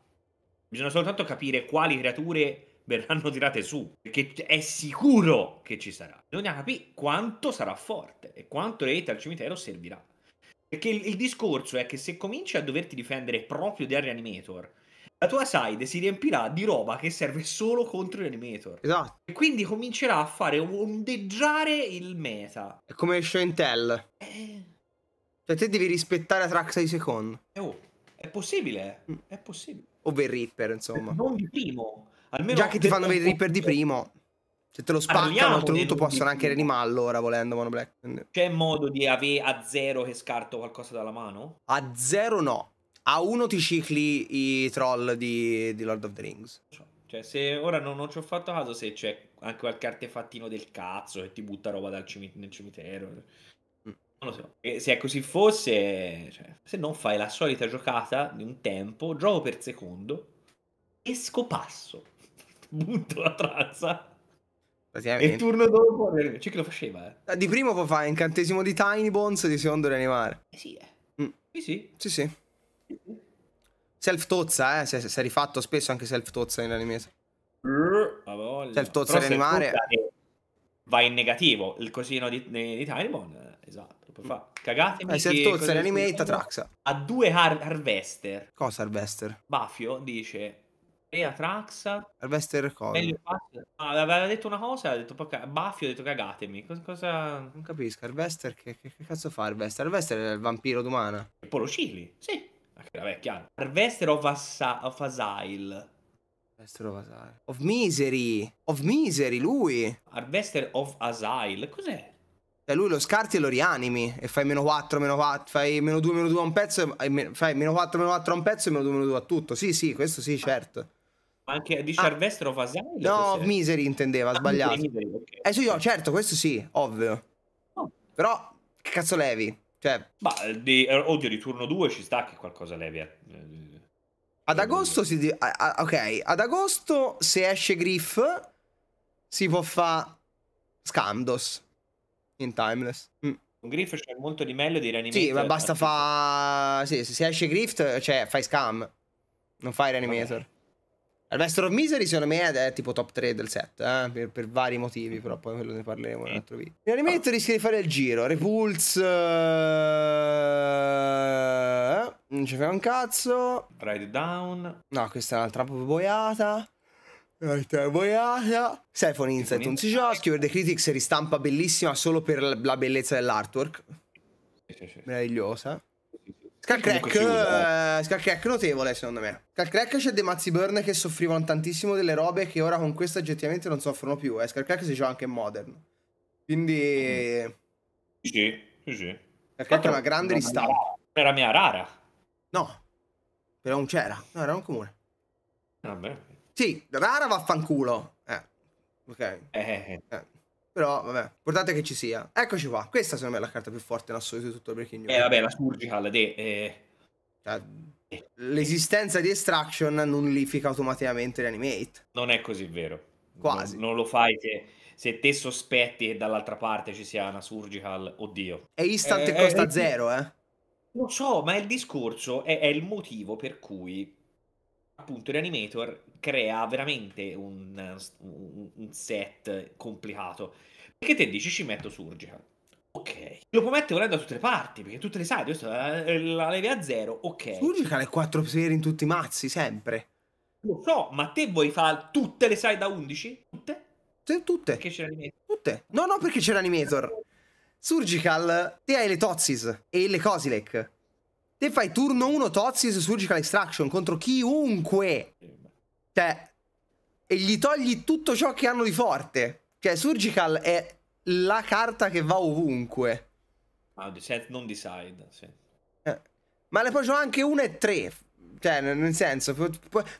Bisogna soltanto capire quali creature verranno tirate su, perché è sicuro che ci sarà. Bisogna capire quanto sarà forte e quanto rete al cimitero servirà. Perché il, il, discorso è che se cominci a doverti difendere proprio da Reanimator, la tua side si riempirà di roba che serve solo contro l'animator. Esatto. E quindi comincerà a fare ondeggiare il meta. È come Shentel. Eh. Cioè, te devi rispettare la track 6 secondi. Eh, oh, è possibile, mm. è possibile. O il Reaper, insomma. Non di primo. Almeno Già che ti fanno vedere il Reaper di primo. Se te lo spaccano, oltretutto possono anche rianimarlo allora, volendo Mono Black. C'è modo di avere a zero che scarto qualcosa dalla mano? A zero no a uno ti cicli i troll di, di Lord of the Rings. Cioè, se ora non, non ci ho fatto caso, se c'è anche qualche artefattino del cazzo che ti butta roba cimit nel cimitero. Mm. Non lo so. E se è così fosse, cioè, se non fai la solita giocata di un tempo, gioco per secondo, esco passo, butto la trazza. E il turno dopo c'è chi lo faceva. Eh. eh. Di primo può fare incantesimo di Tiny Bones, di secondo rianimare. Eh sì, eh. Mm. Sì, sì. Sì, sì. Self Tozza, eh, si è, si è, rifatto spesso anche Self Tozza in animese. Self Tozza in animare. Va in negativo, il cosino di, di, di Timon, eh, esatto, lo Cagatemi. Eh, self Tozza in anime e Tatraxa. Ha due har- Harvester. Cosa Harvester? Baffio dice... E Atraxa. Harvester cosa? Ah, aveva detto una cosa, ha detto poi Bafio ha detto cagatemi. Cosa, cosa... Non capisco, Harvester che, che, che, cazzo fa Harvester? Harvester è il vampiro d'umana. E poi lo sì. Vabbè, chiaro. Arvester of, Assa- of Asail. Arvester of Asail. Of Misery. Of Misery, lui. Arvester of Asail. Cos'è? Cioè, lui lo scarti e lo rianimi. E fai meno 4, meno 4. Fai meno 2, meno 2 a un pezzo. E fai meno 4, meno 4 a un pezzo e meno 2, meno 2 a tutto. Sì, sì, questo sì, ah. certo. Ma anche dice ah. Arvester of Asail? No, of Misery intendeva, ah, sbagliato. Misery, okay. Eh sì, no, oh, certo, questo sì, ovvio. Oh. Però, che cazzo levi? Cioè... Ma eh, di, eh, oddio, di turno 2 ci sta che qualcosa levi. Eh, ad agosto si... ok, ad agosto se esce Griff si può fare Scandos in Timeless. Mm. Con Griff c'è molto di meglio di reanimate. Sì, ma basta fa... Sì, se esce Griff, cioè fai Scam, non fai reanimator. Okay. Master of Misery secondo me è, tipo top 3 del set, eh? per, per, vari motivi, però poi quello ne parleremo in un altro video. Finalmente rischia di fare il giro, Repulse... Eh? non ci fai un cazzo. Ride Down. No, questa è un'altra boiata. Un'altra boiata. Siphon Insight non si gioca, Skewer the Critics ristampa bellissima solo per la bellezza dell'artwork. Meravigliosa. Skullcrack, uh, eh, Skullcrack notevole secondo me. Skullcrack c'è dei mazzi burn che soffrivano tantissimo delle robe che ora con questo oggettivamente non soffrono più. Eh. Skullcrack si gioca anche in modern. Quindi... Mm. Sì, sì, sì. Skullcrack è una grande ristampa. Era mia rara. No, però non c'era. No, era un comune. Vabbè. Sì, rara vaffanculo. Eh, ok. Eh. eh. eh. eh. Però, vabbè, importante che ci sia. Eccoci qua. Questa, secondo me, è la carta più forte in assoluto di tutto il Breaking News. Eh, vabbè, la Surgical, te... Eh... Cioè, eh. l'esistenza di Extraction nullifica automaticamente Reanimate. Non è così vero. Quasi. Non, non lo fai se, se, te sospetti che dall'altra parte ci sia una Surgical, oddio. È instant eh, e costa eh, zero, eh. Lo so, ma il discorso è, è il motivo per cui appunto Reanimator crea veramente un, un, un set complicato. Perché te dici ci metto Surgical. Ok, lo puoi mettere volendo da tutte le parti, perché tutte le sai, questo la, eh, la levi a zero, ok. Surgical è 4 seri in tutti i mazzi, sempre. Lo so, ma te vuoi fare tutte le side da 11? Tutte? Sì, tutte. Perché c'era Animator? Tutte. No, no, perché c'è Animator. Surgical, te hai le Tozis e le Cosilec. Te fai turno 1 Tozzi su Surgical Extraction contro chiunque. Cioè, e gli togli tutto ciò che hanno di forte. Cioè, Surgical è la carta che va ovunque. Ah, non decide, sì. eh. Ma ne faccio anche 1 e 3. Cioè, nel senso, poi,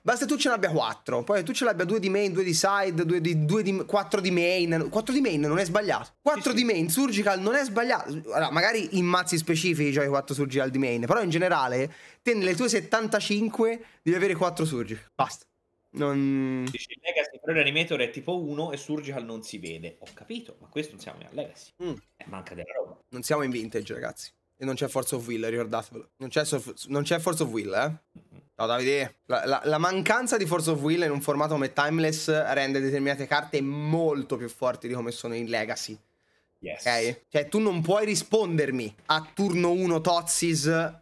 basta tu ce n'abbia 4. Poi tu ce l'abbia 2 di main, 2 di side, 2 di, 2 di, 4 di main. 4 di main non è sbagliato. 4 sì, di main, surgical non è sbagliato. Allora, magari in mazzi specifici giochi 4 surgical di main. Però in generale, te nelle tue 75 devi avere 4 surgical. Basta. Non... Dice Legacy, però l'animator è tipo 1 e Surgical non si vede. Ho capito, ma questo non siamo in Legacy. Mm. Eh, manca della roba. Non siamo in vintage, ragazzi. E non c'è Force of Will, ricordatevelo. Non c'è, non c'è Force of Will, eh. Ciao no, Davide. La, la, la, mancanza di Force of Will in un formato come Timeless rende determinate carte molto più forti di come sono in Legacy. Yes. Ok? Cioè, tu non puoi rispondermi a turno 1 Tozis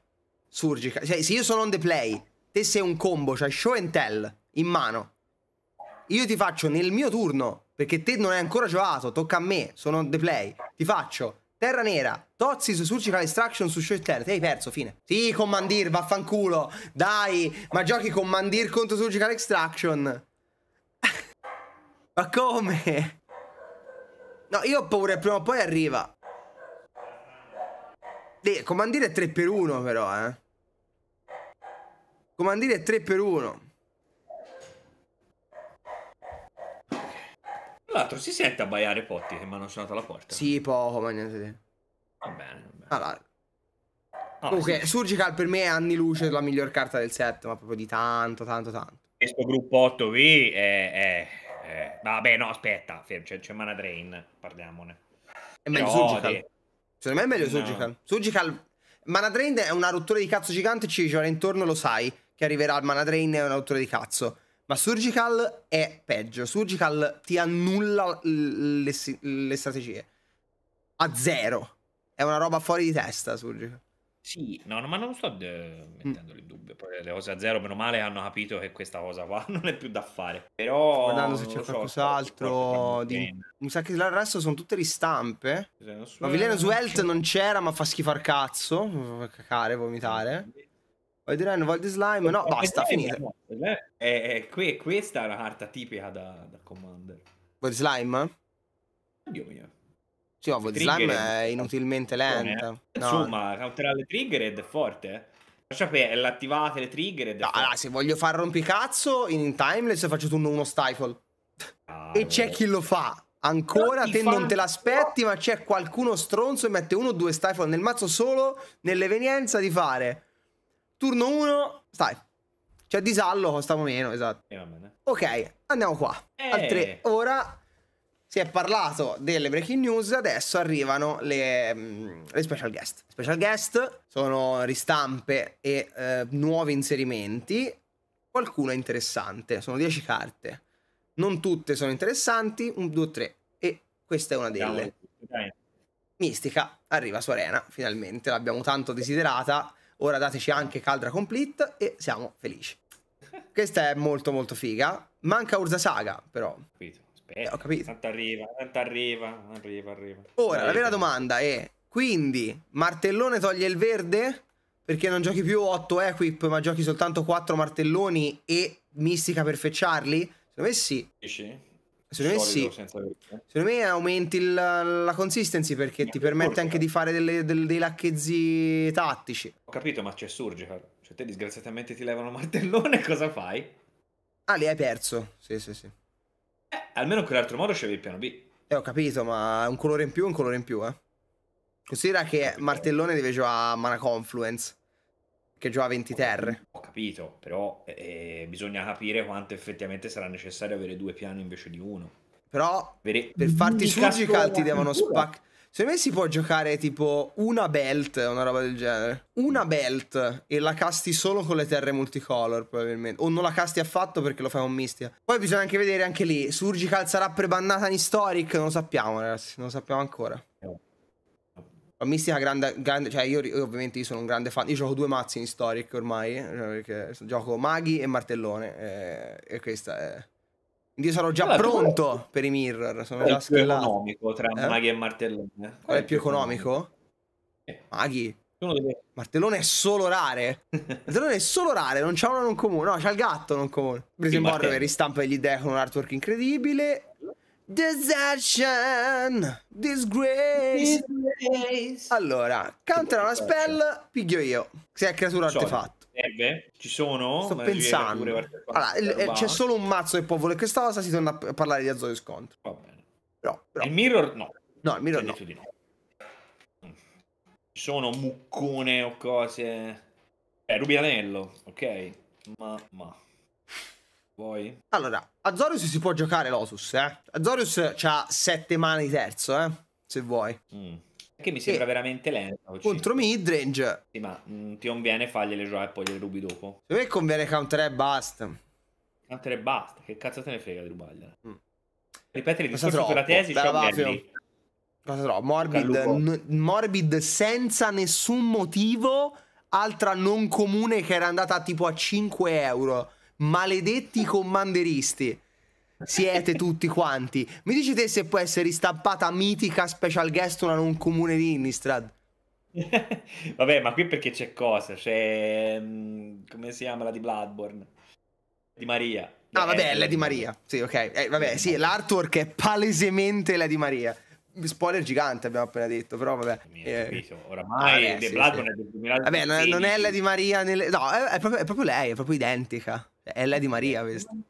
Surgica. Cioè, se io sono on the play, te sei un combo, cioè show and tell in mano. Io ti faccio nel mio turno, perché te non hai ancora giocato, tocca a me, sono on the play. Ti faccio Terra Nera, Tozzi su Surgical Extraction su Terra. ti hai perso, fine. Sì, Commandir, vaffanculo, dai, ma giochi Commandir contro Surgical Extraction. ma come? No, io ho paura, prima o poi arriva. Commandir è 3 per 1 però, eh. Commandir è 3 per 1. Tra l'altro si sente abbaiare Potti che mi hanno suonato la porta. Sì, poco, ma niente Va bene, va bene. Allora. Ah, Comunque, sì. Surgical per me è anni luce la miglior carta del set, ma proprio di tanto, tanto, tanto. Questo gruppotto qui è... è, è... Vabbè, no, aspetta, c'è, c'è Mana Drain, parliamone. È meglio Però, Surgical. De... Secondo me è meglio no. Surgical. Surgical... Mana Drain è una rottura di cazzo gigante, ci gira intorno, lo sai, che arriverà al Mana Drain è una rottura di cazzo. Ma Surgical è peggio. Surgical ti annulla le, le strategie. A zero. È una roba fuori di testa, Surgical. Sì, no, no, ma non sto eh, mettendolo in dubbio. Poi le cose a zero, meno male, hanno capito che questa cosa qua non è più da fare. Però. Guardando se c'è qualcos'altro. Mi sa che il resto sono tutte ristampe. Sì, ma Vileno Swelt non c'era, ma fa schifar cazzo. Cacare, vomitare. Sì. Voglio dire, non voglio di slime. No, basta, finita. È, è, questa è una carta tipica da, da Commander. Voglio di slime? Dio mio. Sì, ovvio, di slime è inutilmente lenta. Eh, no. Insomma, counterare le triggered è forte, eh. Lascia l'attivate le trigger. No, allora, se voglio far rompicazzo in timeless faccio turno uno stifle. Ah, e c'è chi lo fa. Ancora te fan... non te l'aspetti, ma c'è qualcuno stronzo e mette uno o due stifle nel mazzo solo nell'evenienza di fare Turno 1, stai. Cioè disallo costava meno, esatto. Eh, ok, andiamo qua. Eh. Altre, ora si è parlato delle breaking news, adesso arrivano le, mm, le special guest. Special guest sono ristampe e eh, nuovi inserimenti. Qualcuno è interessante, sono 10 carte. Non tutte sono interessanti, un, due, tre. E questa è una delle. Dai. Mistica arriva su Arena, finalmente, l'abbiamo tanto desiderata. Ora dateci anche Caldra Complete e siamo felici. Questa è molto molto figa. Manca Urza Saga, però. Aspetta, eh, ho capito. Tanto arriva, tanto arriva, arriva, arriva. Ora, arriva. la vera domanda è, quindi, Martellone toglie il verde? Perché non giochi più 8 equip, ma giochi soltanto 4 martelloni e mistica per fecciarli? Secondo me sì. Dici? Secondo me sì. Eh. Secondo me aumenti la, la consistency perché ti permette anche di fare delle, delle, dei lacchezzi tattici. Ho capito, ma c'è Surgical. Cioè, cioè, te disgraziatamente ti levano un martellone, cosa fai? Ah, li hai perso. Sì, sì, sì. Eh, almeno in quell'altro modo c'avevi il piano B. Eh, ho capito, ma un colore in più, un colore in più, eh. Considera che martellone deve giocare a mana confluence che gioca 20 terre. Ho capito, però eh, eh, bisogna capire quanto effettivamente sarà necessario avere due piani invece di uno. Però Vere... per farti surgical ti devono spaccare. Secondo me si può giocare tipo una belt, una roba del genere. Una belt e la casti solo con le terre multicolor, probabilmente. O non la casti affatto perché lo fai con Mistia. Poi bisogna anche vedere anche lì. Surgical sarà prebannata in Historic? Non lo sappiamo, ragazzi. Non lo sappiamo ancora. Ma Mistica grande, grande, cioè io, io, ovviamente io sono un grande fan, io gioco due mazzi in Historic ormai, eh, cioè, perché gioco Maghi e Martellone, e, eh, e questa è... io sarò già allora, pronto però... per i mirror, sono Qual già schillato. economico tra eh? Maghi e Martellone? Qual, è, è più economico? economico? Eh. Maghi? Deve... Martellone è solo rare. Martellone è solo rare, non c'ha uno non comune. No, c'ha il gatto non comune. Preso ristampa degli idee con un artwork incredibile. Desertion, disgrace. disgrace. Allora, counter una spell, piglio io. Se è creatura so, artefatto. Ebbe? Ci sono? Sto pensando. Allora, eh, c'è solo un mazzo che può volere questa cosa, si torna a parlare di Azzo di scontro. Va bene. Però, però. Il mirror no. No, il mirror no. Di no. Ci sono muccone o cose... Eh, Rubianello, ok. Ma, ma... Vuoi? Allora, Azorius si può giocare Lotus, eh. Azorius ha 7 mani di terzo, eh. Se vuoi. Mm. Che mi sembra e veramente lento. Contro midrange. Sì, ma mh, mm, ti conviene fargliele giocare e poi le rubi dopo. Se me conviene counter e basta. Counter e basta. Che cazzo te ne frega di rubargliela? Mm. Ripetere il discorso troppo, per la tesi, Sean Cosa trovo? Morbid, morbid senza nessun motivo. Altra non comune che era andata tipo a 5 euro. Maledetti commanderisti. Siete tutti quanti. Mi dici te se può essere ristampata mitica special guest una non comune di Innistrad? Vabbè, ma qui perché c'è cosa? C'è. Mm, come si chiama la di Bloodborne? Di Maria. Ah, vabbè, è la di Maria. Sì, ok. Eh, vabbè, sì, l'artwork è palesemente la di Maria. Spoiler gigante, abbiamo appena detto, però vabbè. Eh, Oramai vabbè, The sì, Bloodborne sì. è del 2016. Vabbè, non è, non è la di Maria. Nelle... No, è, proprio, è proprio lei, è proprio identica. È la di Maria eh, questa.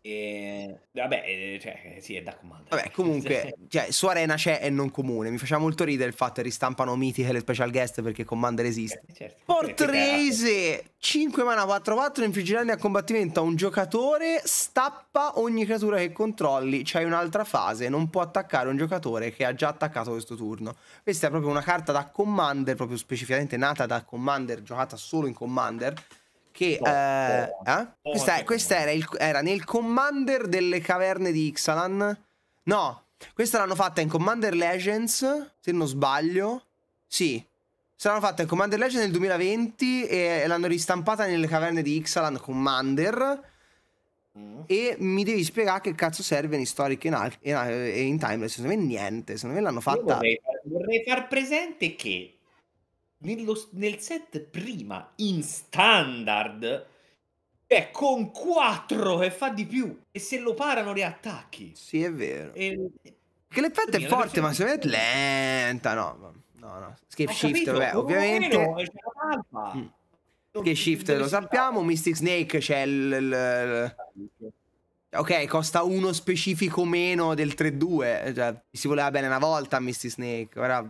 E, vabbè, eh, cioè, eh, sì, è da comando. Vabbè, comunque, cioè, su Arena c'è e non comune. Mi faceva molto ridere il fatto che ristampano Mythic e le special guest perché Commander esiste. Eh, certo. certo. Portrace 5 mana 4-4 infliggerani a combattimento a un giocatore, stappa ogni creatura che controlli, c'hai un'altra fase, non può attaccare un giocatore che ha già attaccato questo turno. Questa è proprio una carta da Commander, proprio specificamente nata da Commander, giocata solo in Commander che no, eh, no, eh? No, questa, questa era, il, era, nel Commander delle caverne di Ixalan. No, questa l'hanno fatta in Commander Legends. Se non sbaglio, sì. Se l'hanno fatta in Commander Legends nel 2020 e l'hanno ristampata nelle caverne di Ixalan Commander. Mm. E mi devi spiegare che cazzo serve in Historic e in, eh, in Timeless. Secondo me niente. Secondo me l'hanno fatta. Vorrei, vorrei, far presente che nello, nel set prima, in standard, è con 4 e fa di più. E se lo parano le attacchi Sì, è vero. E... Che l'effetto è forte, ma se me è lenta, no? No, no. Scape shift, vabbè, ovviamente. Meno, Che mm. shift lo sappiamo, Mystic Snake c'è il, il... Ok, costa uno specifico meno del 3-2, cioè, si voleva bene una volta Misty Snake, ora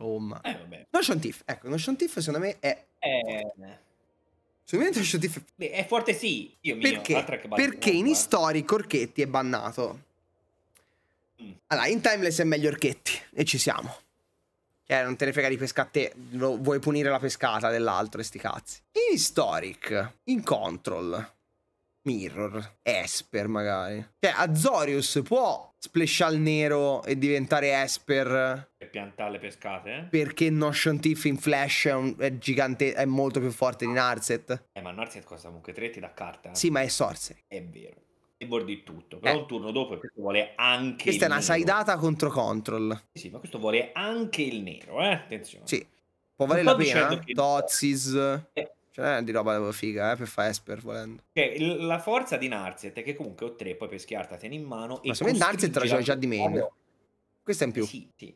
Oh, ma... Eh, vabbè. Notion Thief, ecco, Notion Thief secondo me è... Eh... Secondo Notion Thief... Beh, è forte sì, Dio Perché? Mio, Perché, perché in Historic eh. Orchetti è bannato. Mm. Allora, in Timeless è meglio Orchetti, e ci siamo. Eh, non te ne frega di pesca a te, vuoi punire la pescata dell'altro e sti cazzi. In Historic, in Control, Mirror, Esper magari. Cioè, Azorius può splashare al nero e diventare Esper. E piantare le pescate? Eh? Perché Notion Thief in Flash è, un, è, gigante, è molto più forte di Narset. Eh, ma Narset costa comunque 3 ti dà carta. Eh? Sì, ma è Sorcery. È vero. E bordi tutto. Però eh. un turno dopo questo vuole anche Questa è una nero. saidata contro Control. Sì, ma questo vuole anche il nero, eh? Attenzione. Sì. Può valere la pena? Tozis. Eh, Ce cioè, n'è di roba figa, eh, per fare Esper volendo. Cioè, la forza di Narzet è che comunque ho tre, poi per schiarta tieni in mano. Ma secondo me Narzet la c'è già di meno. Questa è in più. Sì, sì.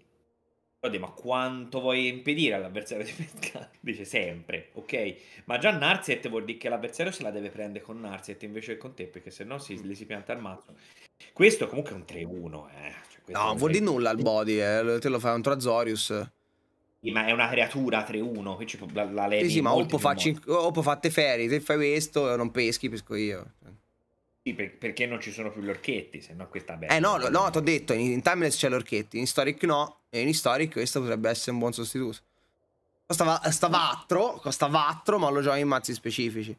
Oddio, ma quanto vuoi impedire all'avversario di pescare? Dice sempre, ok? Ma già Narzet vuol dire che l'avversario se la deve prendere con Narzet invece che con te, perché se no si, mm. li si pianta al mazzo. Questo comunque è un 3-1, eh. Cioè, no, non vuol dire nulla al body, eh. te lo fai un Trazorius ma è una creatura 3-1, qui la, la Sì, sì, ma o fa, fare Oppo fa se fai questo non peschi, pesco io. Sì, per, perché non ci sono più gli orchetti, se no questa bella. Eh no, no, no ti ho detto, in, in Timeless c'è l'orchetti, in Historic no, e in Historic questo potrebbe essere un buon sostituto. Costa, sta vattro, costa vattro, ma lo giochi in mazzi specifici.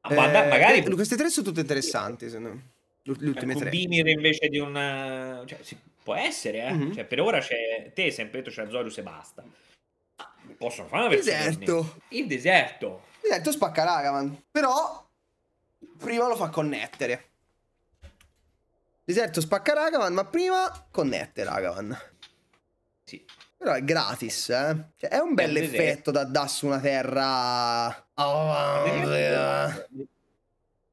Ah, eh, ma magari... Queste tre sono tutte interessanti, se no. Le tre. Bimir invece di un... Cioè, Può essere, eh. Mm-hmm. Cioè, per ora c'è te, Sempetto, c'è Zorius e basta. Possono fare una versione. Deserto. Il deserto. Il deserto spacca Ragavan. Però prima lo fa connettere. Deserto spacca Ragavan, ma prima connette Ragavan. Sì. Però è gratis, eh. Cioè, è un bel è un effetto deserto. da dar su una terra... Oh, deserti,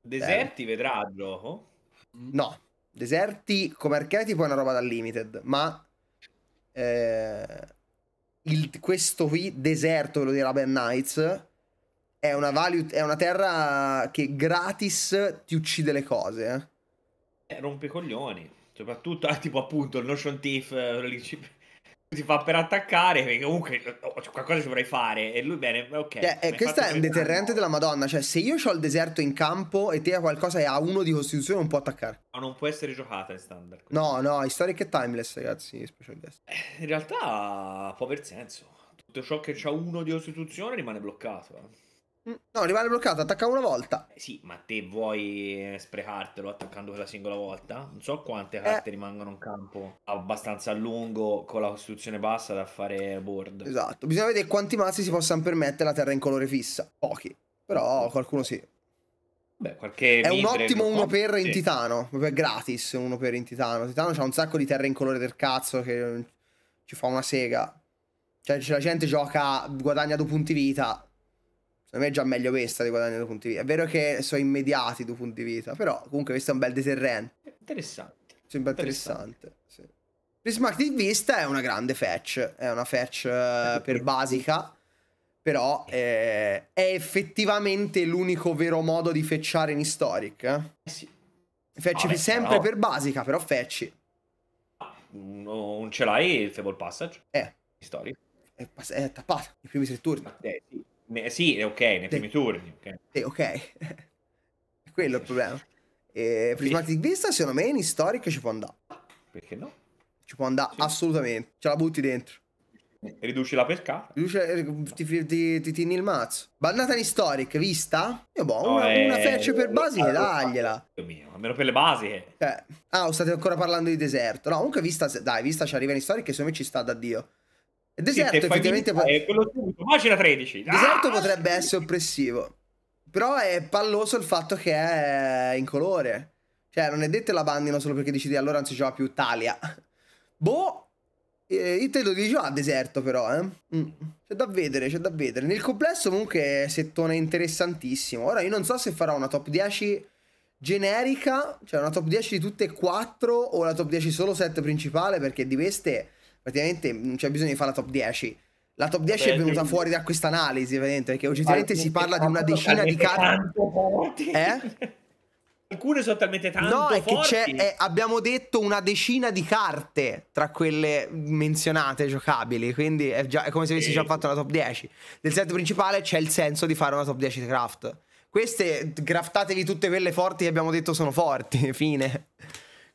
deserti eh. vedrà gioco? No. Deserti come archetipo è una roba da limited, ma eh, il, questo qui, deserto, ve lo dirà Ben Knights, è una, value, è una terra che gratis ti uccide le cose. Eh, eh rompe coglioni. Soprattutto, ah, tipo appunto, il Notion Thief, eh, si fa per attaccare, perché comunque eh, oh, cioè, qualcosa ci vorrei fare. E lui bene, eh, ok. Cioè, eh, eh, questo è un deterrente della Madonna. Cioè, se io ho il deserto in campo e te ha qualcosa e ha uno di costituzione, non può attaccare. Ma non può essere giocata in standard. Quindi. No, no, historic e timeless, ragazzi. Special guest. Eh, in realtà può aver senso. Tutto ciò che ha uno di costituzione rimane bloccato. Mm. No, rimane bloccato, attacca una volta. Eh, sì, ma te vuoi eh, sprecartelo attaccando quella singola volta? Non so quante eh. carte eh. rimangono in campo abbastanza a lungo con la costruzione bassa da fare board. Esatto, bisogna vedere quanti mazzi si possano permettere la terra in colore fissa. Pochi, però qualcuno sì. Beh, qualche è un ottimo uno per sì. in titano, è gratis uno per in titano. Titano c'ha un sacco di terra in colore del cazzo che ci fa una sega. Cioè, la gente gioca, guadagna due punti vita, Secondo me è già meglio questa di guadagnare due punti vita. È vero che sono immediati due punti vita, però comunque questo è un bel deterrente. Interessante. Sembra interessante. interessante sì. Prismatic di vista è una grande fetch. È una fetch uh, per basica. Però eh, è effettivamente l'unico vero modo di fetchare in historic. Eh? eh sì. Fetch ah, no, sempre no. per basica, però fetchi. Ah, mm, non ce l'hai il Fable Passage? Eh. Historic. È, è tappato. i primi tre turni. Eh, sì. Ne, eh, sì, ok, nei De... primi turni. Ok. Sì, okay. Quello è il problema. Eh, e, sì. Prismatic Vista, secondo me, in storica ci può andare. Perché no? Ci può andare, sì. assolutamente. Ce la butti dentro. Riduci la pesca. Riduce, eh, ti, ti, ti, tieni il mazzo. Bannata in historic, vista? Io boh, una, è... una freccia per basiche, dagliela. Dio mio, almeno per le basi. Eh. Cioè, ah, state ancora parlando di deserto. No, comunque vista, dai, vista ci arriva in historic che secondo me ci sta da Dio. Deserto sì, effettivamente po- eh, quello subito, ma c'era 13. Deserto ah! potrebbe essere oppressivo. Però è palloso il fatto che è incolore. Cioè, non è detto la bandino solo perché decidi allora non si gioca più Italia. Boh, eh, io te lo dico a ah, deserto però, eh. Mm. C'è da vedere, c'è da vedere. Nel complesso comunque settone interessantissimo. Ora io non so se farò una top 10 generica, cioè una top 10 di tutte e quattro o la top 10 solo set principale perché di queste praticamente non c'è bisogno di fare la top 10. La top 10 Vabbè, è venuta quindi... fuori da questa analisi, ovviamente, perché oggettivamente si parla di una decina di carte. Eh? Alcune sono talmente tante. No, è forti. che c'è, è, abbiamo detto una decina di carte tra quelle menzionate giocabili, quindi è, già, è come se avessi già fatto la top 10. Nel set principale c'è il senso di fare una top 10 di craft. Queste, graftatevi tutte quelle forti che abbiamo detto sono forti, fine.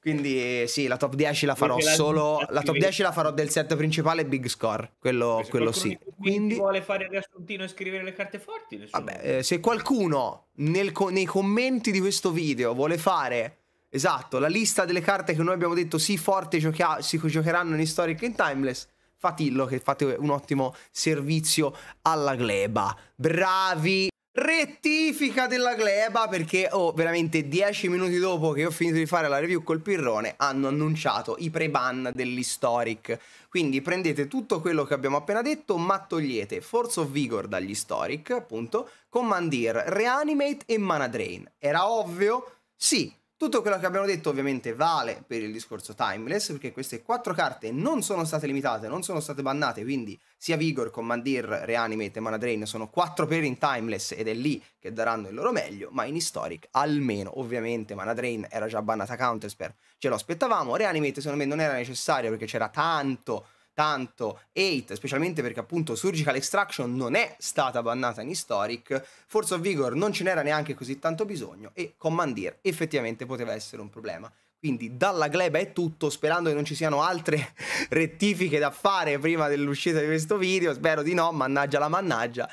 Quindi eh, sì, la top 10 la farò la solo. La top 10 la farò del set principale Big Score. Quello, cioè, quello sì. Quindi vuole fare il riassuntino e scrivere le carte forti? Nessuno. Vabbè, eh, se qualcuno nel, nei commenti di questo video vuole fare esatto la lista delle carte che noi abbiamo detto sì forte gioca- si giocheranno in Historic and Timeless, fatillo che fate un ottimo servizio alla gleba. Bravi! rettifica della gleba perché oh, veramente 10 minuti dopo che ho finito di fare la review col pirrone hanno annunciato i pre-ban dell'historic quindi prendete tutto quello che abbiamo appena detto ma togliete Force of Vigor dagli historic appunto Commandeer, Reanimate e Mana Drain era ovvio? Sì tutto quello che abbiamo detto ovviamente vale per il discorso timeless, perché queste quattro carte non sono state limitate, non sono state bannate, quindi sia Vigor, Commandir, Reanimate e Mana Drain sono quattro per in timeless ed è lì che daranno il loro meglio, ma in historic almeno, ovviamente Mana Drain era già bannata counterspell, ce lo aspettavamo, Reanimate secondo me non era necessario perché c'era tanto tanto hate, specialmente perché appunto Surgical Extraction non è stata bannata in Historic, Force of Vigor non ce n'era neanche così tanto bisogno e Commandeer effettivamente poteva essere un problema. Quindi dalla gleba è tutto, sperando che non ci siano altre rettifiche da fare prima dell'uscita di questo video, spero di no, mannaggia la mannaggia.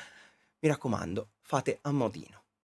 Mi raccomando, fate a modino.